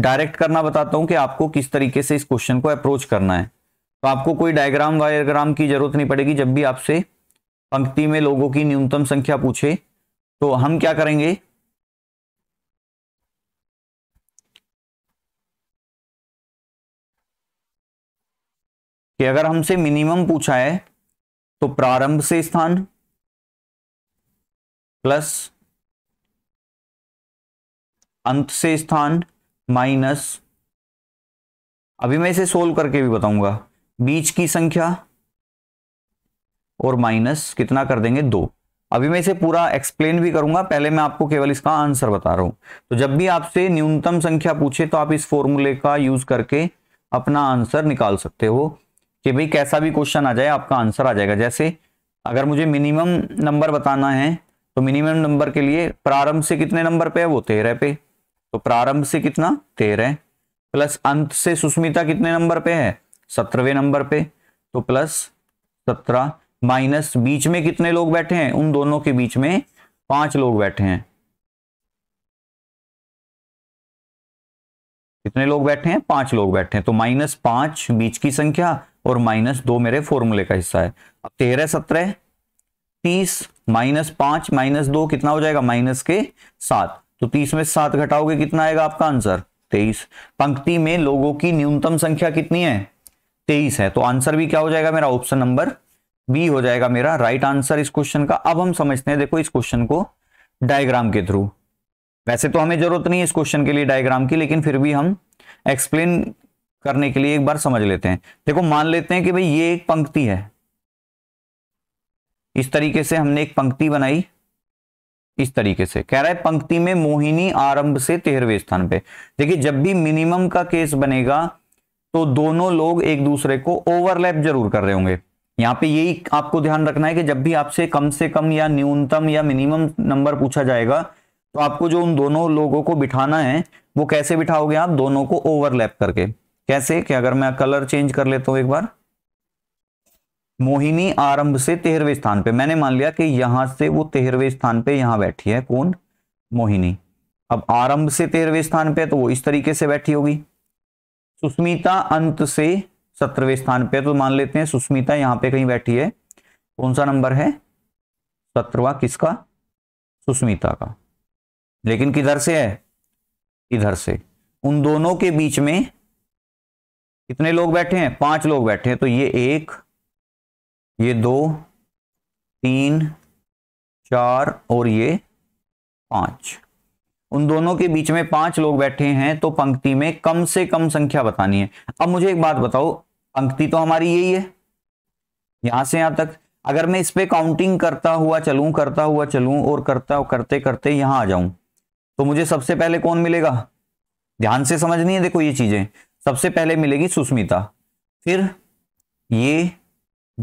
डायरेक्ट करना बताता हूं कि आपको किस तरीके से इस क्वेश्चन को अप्रोच करना है तो आपको कोई डायग्राम वायग्राम की जरूरत नहीं पड़ेगी जब भी आपसे पंक्ति में लोगों की न्यूनतम संख्या पूछे तो हम क्या करेंगे कि अगर हमसे मिनिमम पूछा है तो प्रारंभ से स्थान प्लस अंत से स्थान माइनस अभी मैं इसे सोल्व करके भी बताऊंगा बीच की संख्या और माइनस कितना कर देंगे दो अभी मैं इसे पूरा एक्सप्लेन भी करूंगा पहले मैं आपको केवल इसका आंसर बता रहा हूं तो जब भी आपसे न्यूनतम संख्या पूछे तो आप इस फॉर्मूले का यूज करके अपना आंसर निकाल सकते हो कि भाई कैसा भी क्वेश्चन आ जाए आपका आंसर आ जाएगा जैसे अगर मुझे मिनिमम नंबर बताना है तो मिनिमम नंबर के लिए प्रारंभ से कितने नंबर पे है वो तेरह पे तो प्रारंभ से कितना तेरह प्लस अंत से सुष्मिता कितने नंबर पे है सत्रहवें नंबर पे तो प्लस सत्रह माइनस बीच में कितने लोग बैठे हैं उन दोनों के बीच में पांच लोग बैठे हैं कितने लोग बैठे हैं पांच लोग बैठे हैं तो माइनस पांच बीच की संख्या और माइनस दो मेरे फॉर्मूले का हिस्सा है अब तेरह सत्रह तीस माइनस पांच माइनस दो कितना हो जाएगा माइनस के सात तो तीस में सात घटाओगे कितना आएगा आपका आंसर तेईस पंक्ति में लोगों की न्यूनतम संख्या कितनी है तेईस है तो आंसर भी क्या हो जाएगा मेरा ऑप्शन नंबर बी हो जाएगा मेरा राइट आंसर इस क्वेश्चन का अब हम समझते हैं देखो इस क्वेश्चन को डायग्राम के थ्रू वैसे तो हमें जरूरत नहीं है इस क्वेश्चन के लिए डायग्राम की लेकिन फिर भी हम एक्सप्लेन करने के लिए एक बार समझ लेते हैं देखो मान लेते हैं कि भाई ये एक पंक्ति है इस तरीके से हमने एक पंक्ति बनाई इस तरीके से कह रहा है पंक्ति में मोहिनी आरंभ से तेरहवें स्थान पे देखिए जब भी मिनिमम का केस बनेगा तो दोनों लोग एक दूसरे को ओवरलैप जरूर कर रहे होंगे यहां पे यही आपको ध्यान रखना है कि जब भी आपसे कम से कम या न्यूनतम या मिनिमम नंबर पूछा जाएगा तो आपको जो उन दोनों लोगों को बिठाना है वो कैसे बिठाओगे आप दोनों को ओवरलैप करके कैसे कि अगर मैं कलर चेंज कर लेता हूं एक बार मोहिनी आरंभ से तेहरवे स्थान पे मैंने मान लिया कि यहां से वो तेहरवे स्थान पे यहां बैठी है कौन मोहिनी अब आरंभ से तेहरवे स्थान पे तो वो इस तरीके से बैठी होगी सुस्मिता अंत से सत्रहवें स्थान पे तो मान लेते हैं सुस्मिता यहां पे कहीं बैठी है कौन सा नंबर है सत्रवा किसका सुस्मिता का लेकिन किधर से है इधर से उन दोनों के बीच में कितने लोग बैठे हैं पांच लोग बैठे हैं तो ये एक ये दो तीन चार और ये पांच उन दोनों के बीच में पांच लोग बैठे हैं तो पंक्ति में कम से कम संख्या बतानी है अब मुझे एक बात बताओ पंक्ति तो हमारी यही है यहां से यहां तक अगर मैं इस पे काउंटिंग करता हुआ चलूं करता हुआ चलूं और करता करते करते यहां आ जाऊं तो मुझे सबसे पहले कौन मिलेगा ध्यान से समझनी है देखो ये चीजें सबसे पहले मिलेगी सुस्मिता फिर ये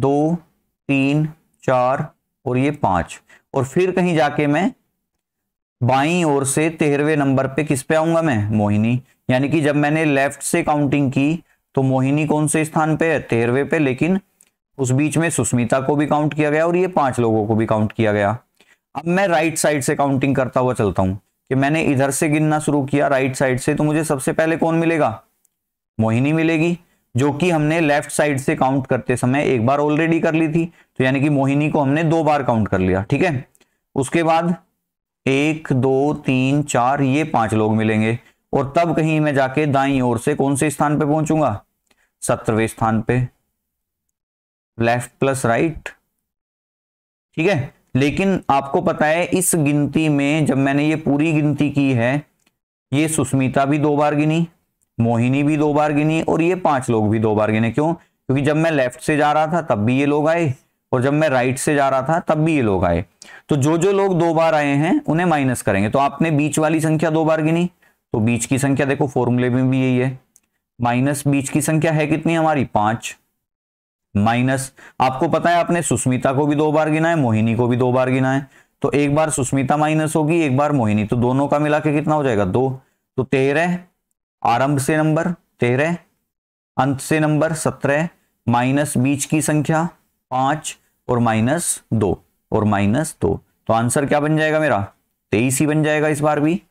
दो तीन चार और ये पांच और फिर कहीं जाके मैं बाई ओर से तेरहवे नंबर पे किस पे आऊंगा मैं मोहिनी यानी कि जब मैंने लेफ्ट से काउंटिंग की तो मोहिनी कौन से स्थान पे है तेरहवे पे लेकिन उस बीच में सुस्मिता को भी काउंट किया गया और ये पांच लोगों को भी काउंट किया गया अब मैं राइट साइड से काउंटिंग करता हुआ चलता हूं कि मैंने इधर से गिनना शुरू किया राइट साइड से तो मुझे सबसे पहले कौन मिलेगा मोहिनी मिलेगी जो कि हमने लेफ्ट साइड से काउंट करते समय एक बार ऑलरेडी कर ली थी तो यानी कि मोहिनी को हमने दो बार काउंट कर लिया ठीक है उसके बाद एक दो तीन चार ये पांच लोग मिलेंगे और तब कहीं मैं जाके दाई ओर से कौन से स्थान पर पहुंचूंगा सत्रवे स्थान पे लेफ्ट प्लस राइट ठीक है लेकिन आपको पता है इस गिनती में जब मैंने ये पूरी गिनती की है ये सुस्मिता भी दो बार गिनी मोहिनी भी दो बार गिनी और ये पांच लोग भी दो बार गिने क्यों क्योंकि जब मैं लेफ्ट से जा रहा था तब भी ये लोग आए और जब मैं राइट से जा रहा था तब भी ये लोग आए तो जो जो लोग दो बार आए हैं उन्हें माइनस करेंगे तो आपने बीच वाली संख्या दो बार गिनी तो बीच की संख्या देखो फॉर्मूले में भी यही है माइनस बीच की संख्या है कितनी हमारी पांच माइनस आपको पता है आपने सुष्मिता को भी दो बार गिना है मोहिनी को भी दो बार गिना है तो एक बार सुष्मिता माइनस होगी एक बार मोहिनी तो दोनों का मिला के कितना हो जाएगा दो तो तेरह आरंभ से नंबर तेरह अंत से नंबर सत्रह माइनस बीच की संख्या पांच और माइनस दो और माइनस दो तो आंसर क्या बन जाएगा मेरा तेईस ही बन जाएगा इस बार भी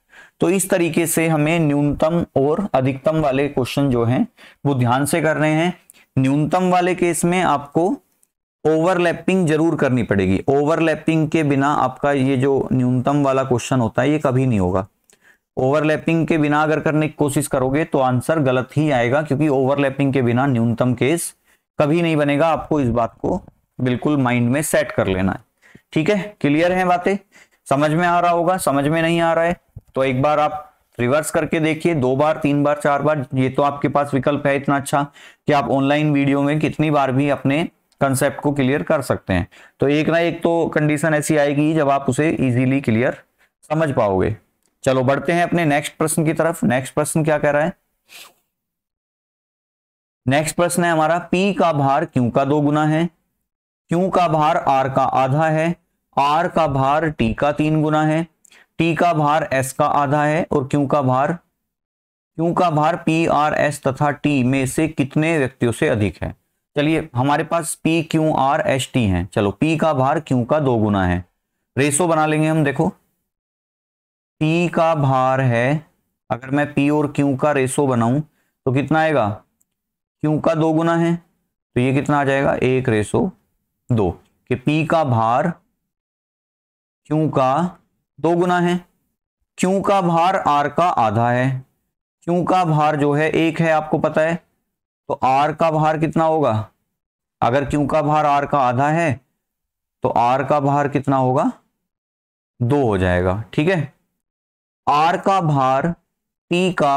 तो इस तरीके से हमें न्यूनतम और अधिकतम वाले क्वेश्चन जो हैं वो ध्यान से कर रहे हैं न्यूनतम वाले केस में आपको ओवरलैपिंग जरूर करनी पड़ेगी ओवरलैपिंग के बिना आपका ये जो न्यूनतम वाला क्वेश्चन होता है ये कभी नहीं होगा ओवरलैपिंग के बिना अगर करने की कोशिश करोगे तो आंसर गलत ही आएगा क्योंकि ओवरलैपिंग के बिना न्यूनतम केस कभी नहीं बनेगा आपको इस बात को बिल्कुल माइंड में सेट कर लेना है ठीक है क्लियर है बातें समझ में आ रहा होगा समझ में नहीं आ रहा है तो एक बार आप रिवर्स करके देखिए दो बार तीन बार चार बार ये तो आपके पास विकल्प है इतना अच्छा कि आप ऑनलाइन वीडियो में कितनी बार भी अपने कंसेप्ट को क्लियर कर सकते हैं तो एक ना एक तो कंडीशन ऐसी आएगी जब आप उसे इजीली क्लियर समझ पाओगे चलो बढ़ते हैं अपने नेक्स्ट प्रश्न की तरफ नेक्स्ट प्रश्न क्या कह रहा है नेक्स्ट प्रश्न है हमारा पी का भार क्यू का दो गुना है क्यू का भार आर का आधा है आर का भार टी का तीन गुना है टी का भार एस का आधा है और क्यू का भार क्यू का भार पी आर एस तथा टी में से कितने व्यक्तियों से अधिक है चलिए हमारे पास P Q R S T है चलो पी का भार क्यू का दो गुना है रेसो बना लेंगे हम देखो पी का भार है अगर मैं पी और क्यू का रेसो बनाऊं तो कितना आएगा क्यू का दो गुना है तो ये कितना आ जाएगा एक रेसो दो कि पी का भार क्यू का दो गुना है क्यू का भार आर का आधा है क्यू का भार जो है एक है आपको पता है तो आर का भार कितना होगा अगर क्यू का भार आर का आधा है तो आर का भार कितना होगा दो हो जाएगा ठीक है आर का भार पी का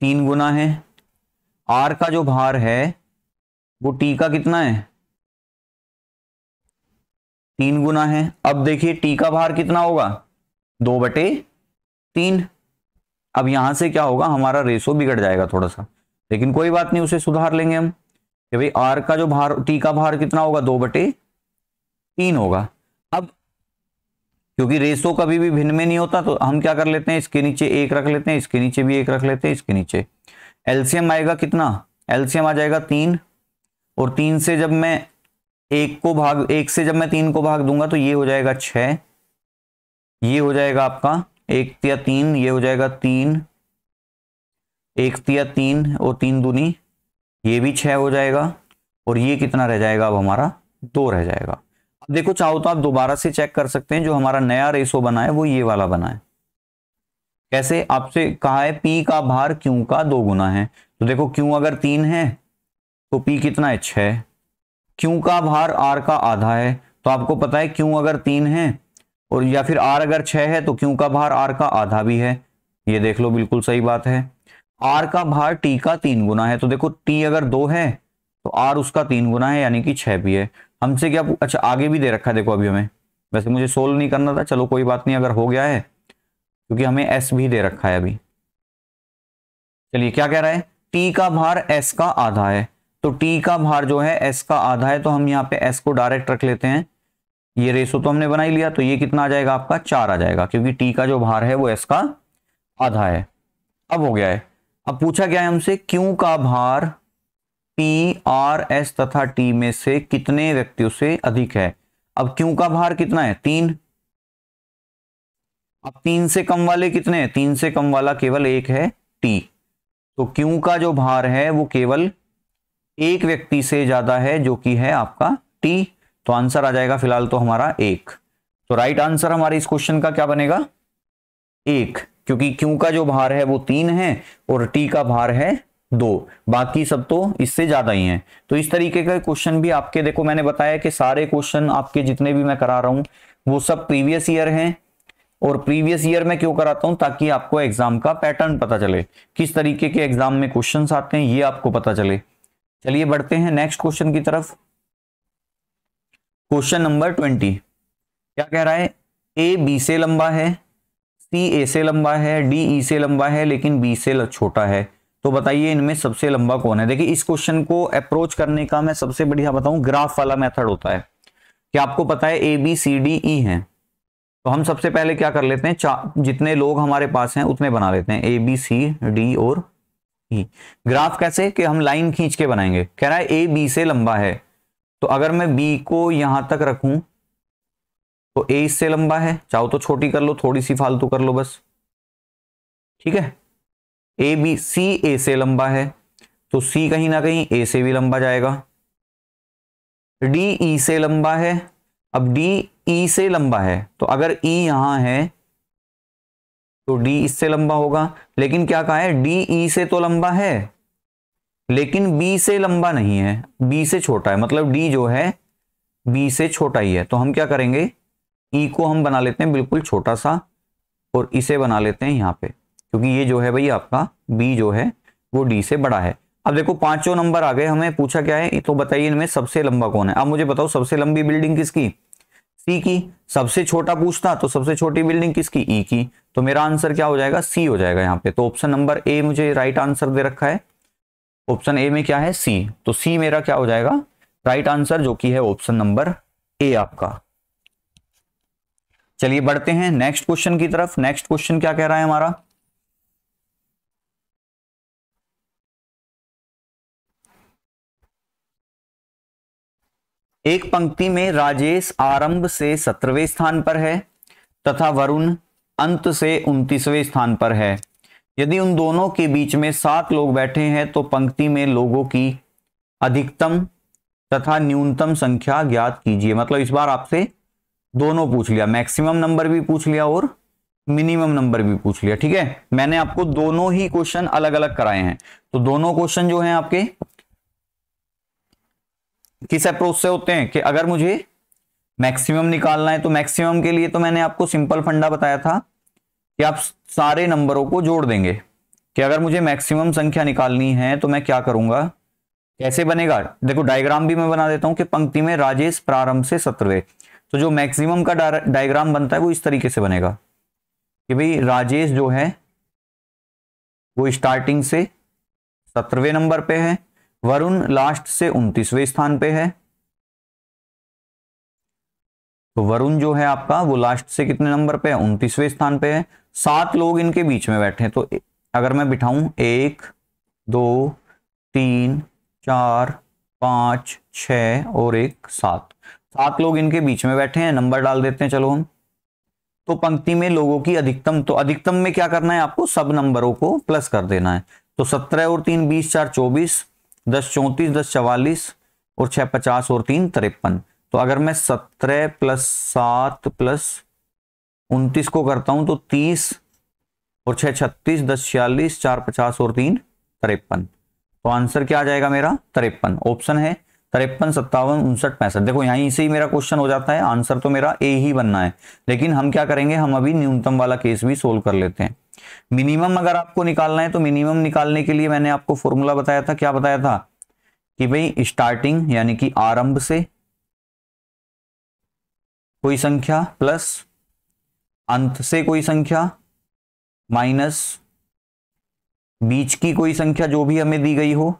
तीन गुना है आर का जो भार है वो टी का कितना है तीन गुना है अब देखिए टी का भार कितना होगा दो बटे तीन अब यहां से क्या होगा हमारा रेशो बिगड़ जाएगा थोड़ा सा लेकिन कोई बात नहीं उसे सुधार लेंगे हम कि भाई आर का जो भार टी का भार कितना होगा दो बटे तीन होगा अब क्योंकि रेशो कभी भी भिन्न में नहीं होता तो हम क्या कर लेते हैं इसके नीचे एक रख लेते हैं इसके नीचे भी एक रख लेते हैं इसके नीचे एल्सियम आएगा कितना एल्सियम आ जाएगा तीन और तीन से जब मैं एक को भाग एक से जब मैं तीन को भाग दूंगा तो ये हो जाएगा छ ये हो जाएगा आपका एक या तीन ये हो जाएगा तीन एक या तीन और तीन दूनी ये भी छ हो जाएगा और ये कितना रह जाएगा अब हमारा दो रह जाएगा अब देखो चाहो तो आप दोबारा से चेक कर सकते हैं जो हमारा नया रेशो बना है वो ये वाला बना है कैसे आपसे कहा है पी का भार क्यू का दो गुना है तो देखो क्यू अगर तीन है तो पी कितना है छ क्यू का भार आर का आधा है तो आपको पता है क्यू अगर तीन है और या फिर आर अगर छह है तो क्यू का भार आर का आधा भी है ये देख लो बिल्कुल सही बात है आर का भार टी का तीन गुना है तो देखो टी अगर दो है तो आर उसका तीन गुना है यानी कि छह भी है हमसे क्या अच्छा आगे भी दे रखा है देखो अभी हमें वैसे मुझे सोल्व नहीं करना था चलो कोई बात नहीं अगर हो गया है क्योंकि हमें एस भी दे रखा है अभी चलिए क्या कह रहा है टी का भार एस का आधा है तो टी का भार जो है एस का आधा है तो हम यहाँ पे एस को डायरेक्ट रख लेते हैं ये रेसो तो हमने बना लिया तो ये कितना आ जाएगा आपका चार आ जाएगा क्योंकि टी का जो भार है वो एस का आधा है अब हो गया है अब पूछा गया है हमसे क्यू का भार पी आर एस तथा टी में से कितने व्यक्तियों से अधिक है अब क्यू का भार कितना है तीन अब तीन से कम वाले कितने हैं तीन से कम वाला केवल एक है टी तो क्यू का जो भार है वो केवल एक व्यक्ति से ज्यादा है जो कि है आपका टी तो आंसर आ जाएगा फिलहाल तो हमारा एक तो राइट आंसर हमारे इस क्वेश्चन का क्या बनेगा एक क्योंकि क्यू का जो भार है वो तीन है और टी का भार है दो बाकी सब तो इससे ज्यादा ही हैं तो इस तरीके का क्वेश्चन भी आपके देखो मैंने बताया कि सारे क्वेश्चन आपके जितने भी मैं करा रहा हूं वो सब प्रीवियस ईयर हैं और प्रीवियस ईयर में क्यों कराता हूं ताकि आपको एग्जाम का पैटर्न पता चले किस तरीके के एग्जाम में क्वेश्चन आते हैं ये आपको पता चले चलिए बढ़ते हैं नेक्स्ट क्वेश्चन की तरफ क्वेश्चन नंबर ट्वेंटी क्या कह रहा है ए बी से लंबा है सी ए से लंबा है डी ई e से लंबा है लेकिन बी से छोटा है तो बताइए इनमें सबसे लंबा कौन है देखिए इस क्वेश्चन को अप्रोच करने का मैं सबसे बढ़िया बताऊं ग्राफ वाला मेथड होता है कि आपको पता है A B C D E हैं तो हम सबसे पहले क्या कर लेते हैं जितने लोग हमारे पास हैं उतने बना लेते हैं ए बी सी डी और ही ग्राफ कैसे कि हम लाइन खींच के बनाएंगे कह रहा है ए बी से लंबा है तो अगर मैं बी को यहां तक रखूं तो ए इससे लंबा है चाहो तो छोटी कर लो थोड़ी सी फालतू कर लो बस ठीक है ए बी सी ए से लंबा है तो सी कहीं ना कहीं ए से भी लंबा जाएगा डी ई e से लंबा है अब डी ई e से लंबा है तो अगर ई e यहां है तो डी इससे लंबा होगा लेकिन क्या कहा है डी ई e से तो लंबा है लेकिन बी से लंबा नहीं है बी से छोटा है मतलब डी जो है बी से छोटा ही है तो हम क्या करेंगे ई e को हम बना लेते हैं बिल्कुल छोटा सा और इसे बना लेते हैं यहाँ पे क्योंकि ये जो है भाई आपका बी जो है वो डी से बड़ा है अब देखो पांचों नंबर आ गए हमें पूछा क्या है तो बताइए इनमें सबसे लंबा कौन है आप मुझे बताओ सबसे लंबी बिल्डिंग किसकी सी की सबसे छोटा पूछता तो सबसे छोटी बिल्डिंग किसकी ई e की तो मेरा आंसर क्या हो जाएगा सी हो जाएगा यहाँ पे तो ऑप्शन नंबर ए मुझे राइट आंसर दे रखा है ऑप्शन ए में क्या है सी तो सी मेरा क्या हो जाएगा राइट आंसर जो कि है ऑप्शन नंबर ए आपका चलिए बढ़ते हैं नेक्स्ट क्वेश्चन की तरफ नेक्स्ट क्वेश्चन क्या कह रहा है हमारा एक पंक्ति में राजेश आरंभ से सत्रहवें स्थान पर है तथा वरुण अंत से उनतीसवें स्थान पर है यदि उन दोनों के बीच में सात लोग बैठे हैं तो पंक्ति में लोगों की अधिकतम तथा न्यूनतम संख्या ज्ञात कीजिए मतलब इस बार आपसे दोनों पूछ लिया मैक्सिमम नंबर भी पूछ लिया और मिनिमम नंबर भी पूछ लिया ठीक है मैंने आपको दोनों ही क्वेश्चन अलग अलग कराए हैं तो दोनों क्वेश्चन जो हैं आपके किस अप्रोच से होते हैं कि अगर मुझे मैक्सिमम निकालना है तो मैक्सिमम के लिए तो मैंने आपको सिंपल फंडा बताया था कि आप सारे नंबरों को जोड़ देंगे कि अगर मुझे मैक्सिमम संख्या निकालनी है तो मैं क्या करूंगा कैसे बनेगा देखो डायग्राम भी मैं बना देता हूं कि पंक्ति में राजेश प्रारंभ से सत्रवे तो जो मैक्सिमम का डायग्राम बनता है वो इस तरीके से बनेगा कि भाई राजेश जो है वो स्टार्टिंग से सत्रवे नंबर पे है वरुण लास्ट से उनतीसवें स्थान पे है तो वरुण जो है आपका वो लास्ट से कितने नंबर पे है उनतीसवें स्थान पे है सात लोग इनके बीच में बैठे हैं तो अगर मैं बिठाऊं एक दो तीन चार पांच छ और एक सात सात लोग इनके बीच में बैठे हैं नंबर डाल देते हैं चलो हम तो पंक्ति में लोगों की अधिकतम तो अधिकतम में क्या करना है आपको सब नंबरों को प्लस कर देना है तो सत्रह और तीन बीस चार चौबीस दस चौंतीस दस चवालीस और छह पचास और तीन तिरपन तो अगर मैं सत्रह प्लस सात प्लस उनतीस को करता हूं तो तीस और छह छत्तीस दस छियालीस चार पचास और तीन तिरपन तो आंसर क्या आ जाएगा मेरा तिरपन ऑप्शन है तिरपन सत्तावन उनसठ पैंसठ देखो यहीं से ही मेरा क्वेश्चन हो जाता है आंसर तो मेरा ए ही बनना है लेकिन हम क्या करेंगे हम अभी न्यूनतम वाला केस भी सोल्व कर लेते हैं मिनिमम अगर आपको निकालना है तो मिनिमम निकालने के लिए मैंने आपको फॉर्मूला बताया था क्या बताया था कि भाई स्टार्टिंग यानी कि आरंभ से कोई संख्या प्लस अंत से कोई संख्या माइनस बीच की कोई संख्या जो भी हमें दी गई हो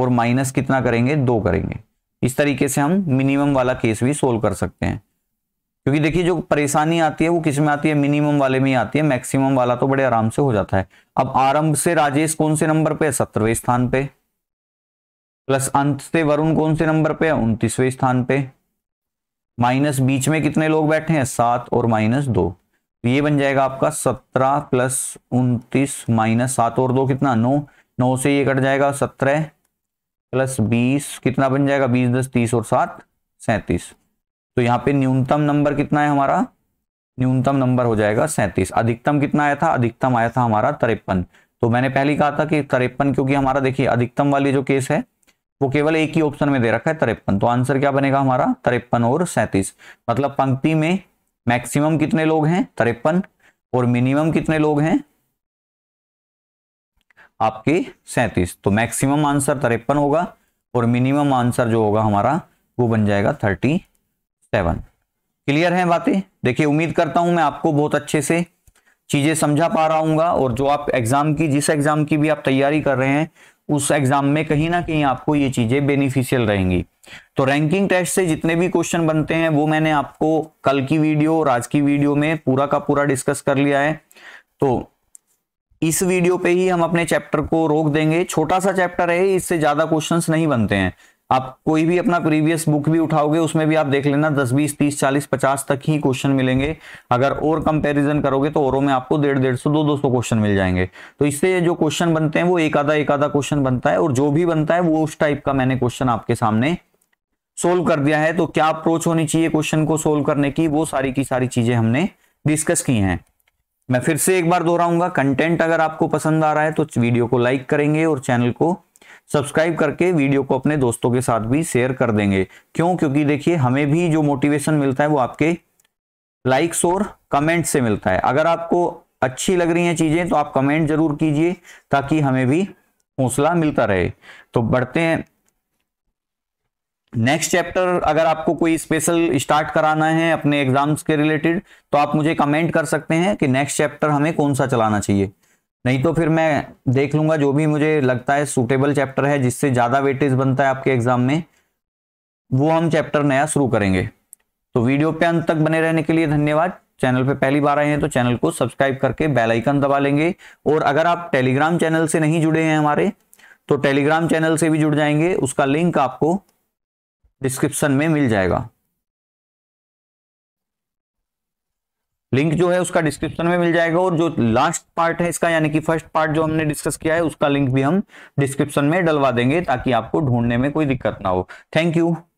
और माइनस कितना करेंगे दो करेंगे इस तरीके से हम मिनिमम वाला केस भी सोल्व कर सकते हैं क्योंकि देखिए जो परेशानी आती है वो किस में आती है मिनिमम वाले में ही आती है मैक्सिमम वाला तो बड़े आराम से हो जाता है अब आरंभ से राजेश कौन से नंबर पे है सत्रहवें स्थान पे प्लस अंत से वरुण कौन से नंबर पे है उन्तीसवें स्थान पे माइनस बीच में कितने लोग बैठे हैं सात और माइनस दो तो ये बन जाएगा आपका सत्रह प्लस उन्तीस माइनस सात और दो कितना नौ नौ से ये कट जाएगा सत्रह प्लस बीस कितना बन जाएगा बीस दस तीस और सात सैंतीस तो यहाँ पे न्यूनतम नंबर कितना है हमारा न्यूनतम नंबर हो जाएगा सैंतीस अधिकतम कितना आया था अधिकतम आया था हमारा तिरपन तो मैंने पहले कहा था कि तिरपन क्योंकि हमारा देखिए अधिकतम वाली जो केस है वो केवल एक ही ऑप्शन में दे रखा है तिरपन तो आंसर क्या बनेगा हमारा तिरपन और सैंतीस मतलब पंक्ति में मैक्सिमम कितने लोग हैं तिरपन और मिनिमम कितने लोग हैं आपके सैंतीस तो मैक्सिमम आंसर तिरपन होगा और मिनिमम आंसर जो होगा हमारा वो बन जाएगा थर्टी सेवन क्लियर है बातें देखिए उम्मीद करता हूं मैं आपको बहुत अच्छे से चीजें समझा पा रहा हूँ और जो आप एग्जाम की जिस एग्जाम की भी आप तैयारी कर रहे हैं उस एग्जाम में कहीं ना कहीं आपको ये चीजें बेनिफिशियल रहेंगी तो रैंकिंग टेस्ट से जितने भी क्वेश्चन बनते हैं वो मैंने आपको कल की वीडियो और आज की वीडियो में पूरा का पूरा डिस्कस कर लिया है तो इस वीडियो पे ही हम अपने चैप्टर को रोक देंगे छोटा सा चैप्टर है इससे ज्यादा क्वेश्चंस नहीं बनते हैं आप कोई भी अपना प्रीवियस बुक भी उठाओगे उसमें भी आप देख लेना दस बीस तीस चालीस पचास तक ही क्वेश्चन मिलेंगे अगर और कंपैरिजन करोगे तो औरों में आपको डेढ़ डेढ़ सौ दो दो सौ क्वेश्चन मिल जाएंगे तो इससे जो क्वेश्चन बनते हैं वो एक आधा एक आधा क्वेश्चन बनता है और जो भी बनता है वो उस टाइप का मैंने क्वेश्चन आपके सामने सोल्व कर दिया है तो क्या अप्रोच होनी चाहिए क्वेश्चन को सोल्व करने की वो सारी की सारी चीजें हमने डिस्कस की हैं मैं फिर से एक बार दोहराऊंगा कंटेंट अगर आपको पसंद आ रहा है तो वीडियो को लाइक करेंगे और चैनल को सब्सक्राइब करके वीडियो को अपने दोस्तों के साथ भी शेयर कर देंगे क्यों क्योंकि देखिए हमें भी जो मोटिवेशन मिलता है वो आपके लाइक्स और कमेंट से मिलता है अगर आपको अच्छी लग रही हैं चीज़ें तो आप कमेंट जरूर कीजिए ताकि हमें भी हौसला मिलता रहे तो बढ़ते हैं नेक्स्ट चैप्टर अगर आपको कोई स्पेशल स्टार्ट कराना है अपने एग्जाम्स के रिलेटेड तो आप मुझे कमेंट कर सकते हैं कि नेक्स्ट चैप्टर हमें कौन सा चलाना चाहिए नहीं तो फिर मैं देख लूंगा जो भी मुझे लगता है सूटेबल चैप्टर है जिससे ज़्यादा वेटेज बनता है आपके एग्जाम में वो हम चैप्टर नया शुरू करेंगे तो वीडियो पे अंत तक बने रहने के लिए धन्यवाद चैनल पे पहली बार आए हैं तो चैनल को सब्सक्राइब करके बेल आइकन दबा लेंगे और अगर आप टेलीग्राम चैनल से नहीं जुड़े हैं हमारे तो टेलीग्राम चैनल से भी जुड़ जाएंगे उसका लिंक आपको डिस्क्रिप्शन में मिल जाएगा लिंक जो है उसका डिस्क्रिप्शन में मिल जाएगा और जो लास्ट पार्ट है इसका यानी कि फर्स्ट पार्ट जो हमने डिस्कस किया है उसका लिंक भी हम डिस्क्रिप्शन में डलवा देंगे ताकि आपको ढूंढने में कोई दिक्कत ना हो थैंक यू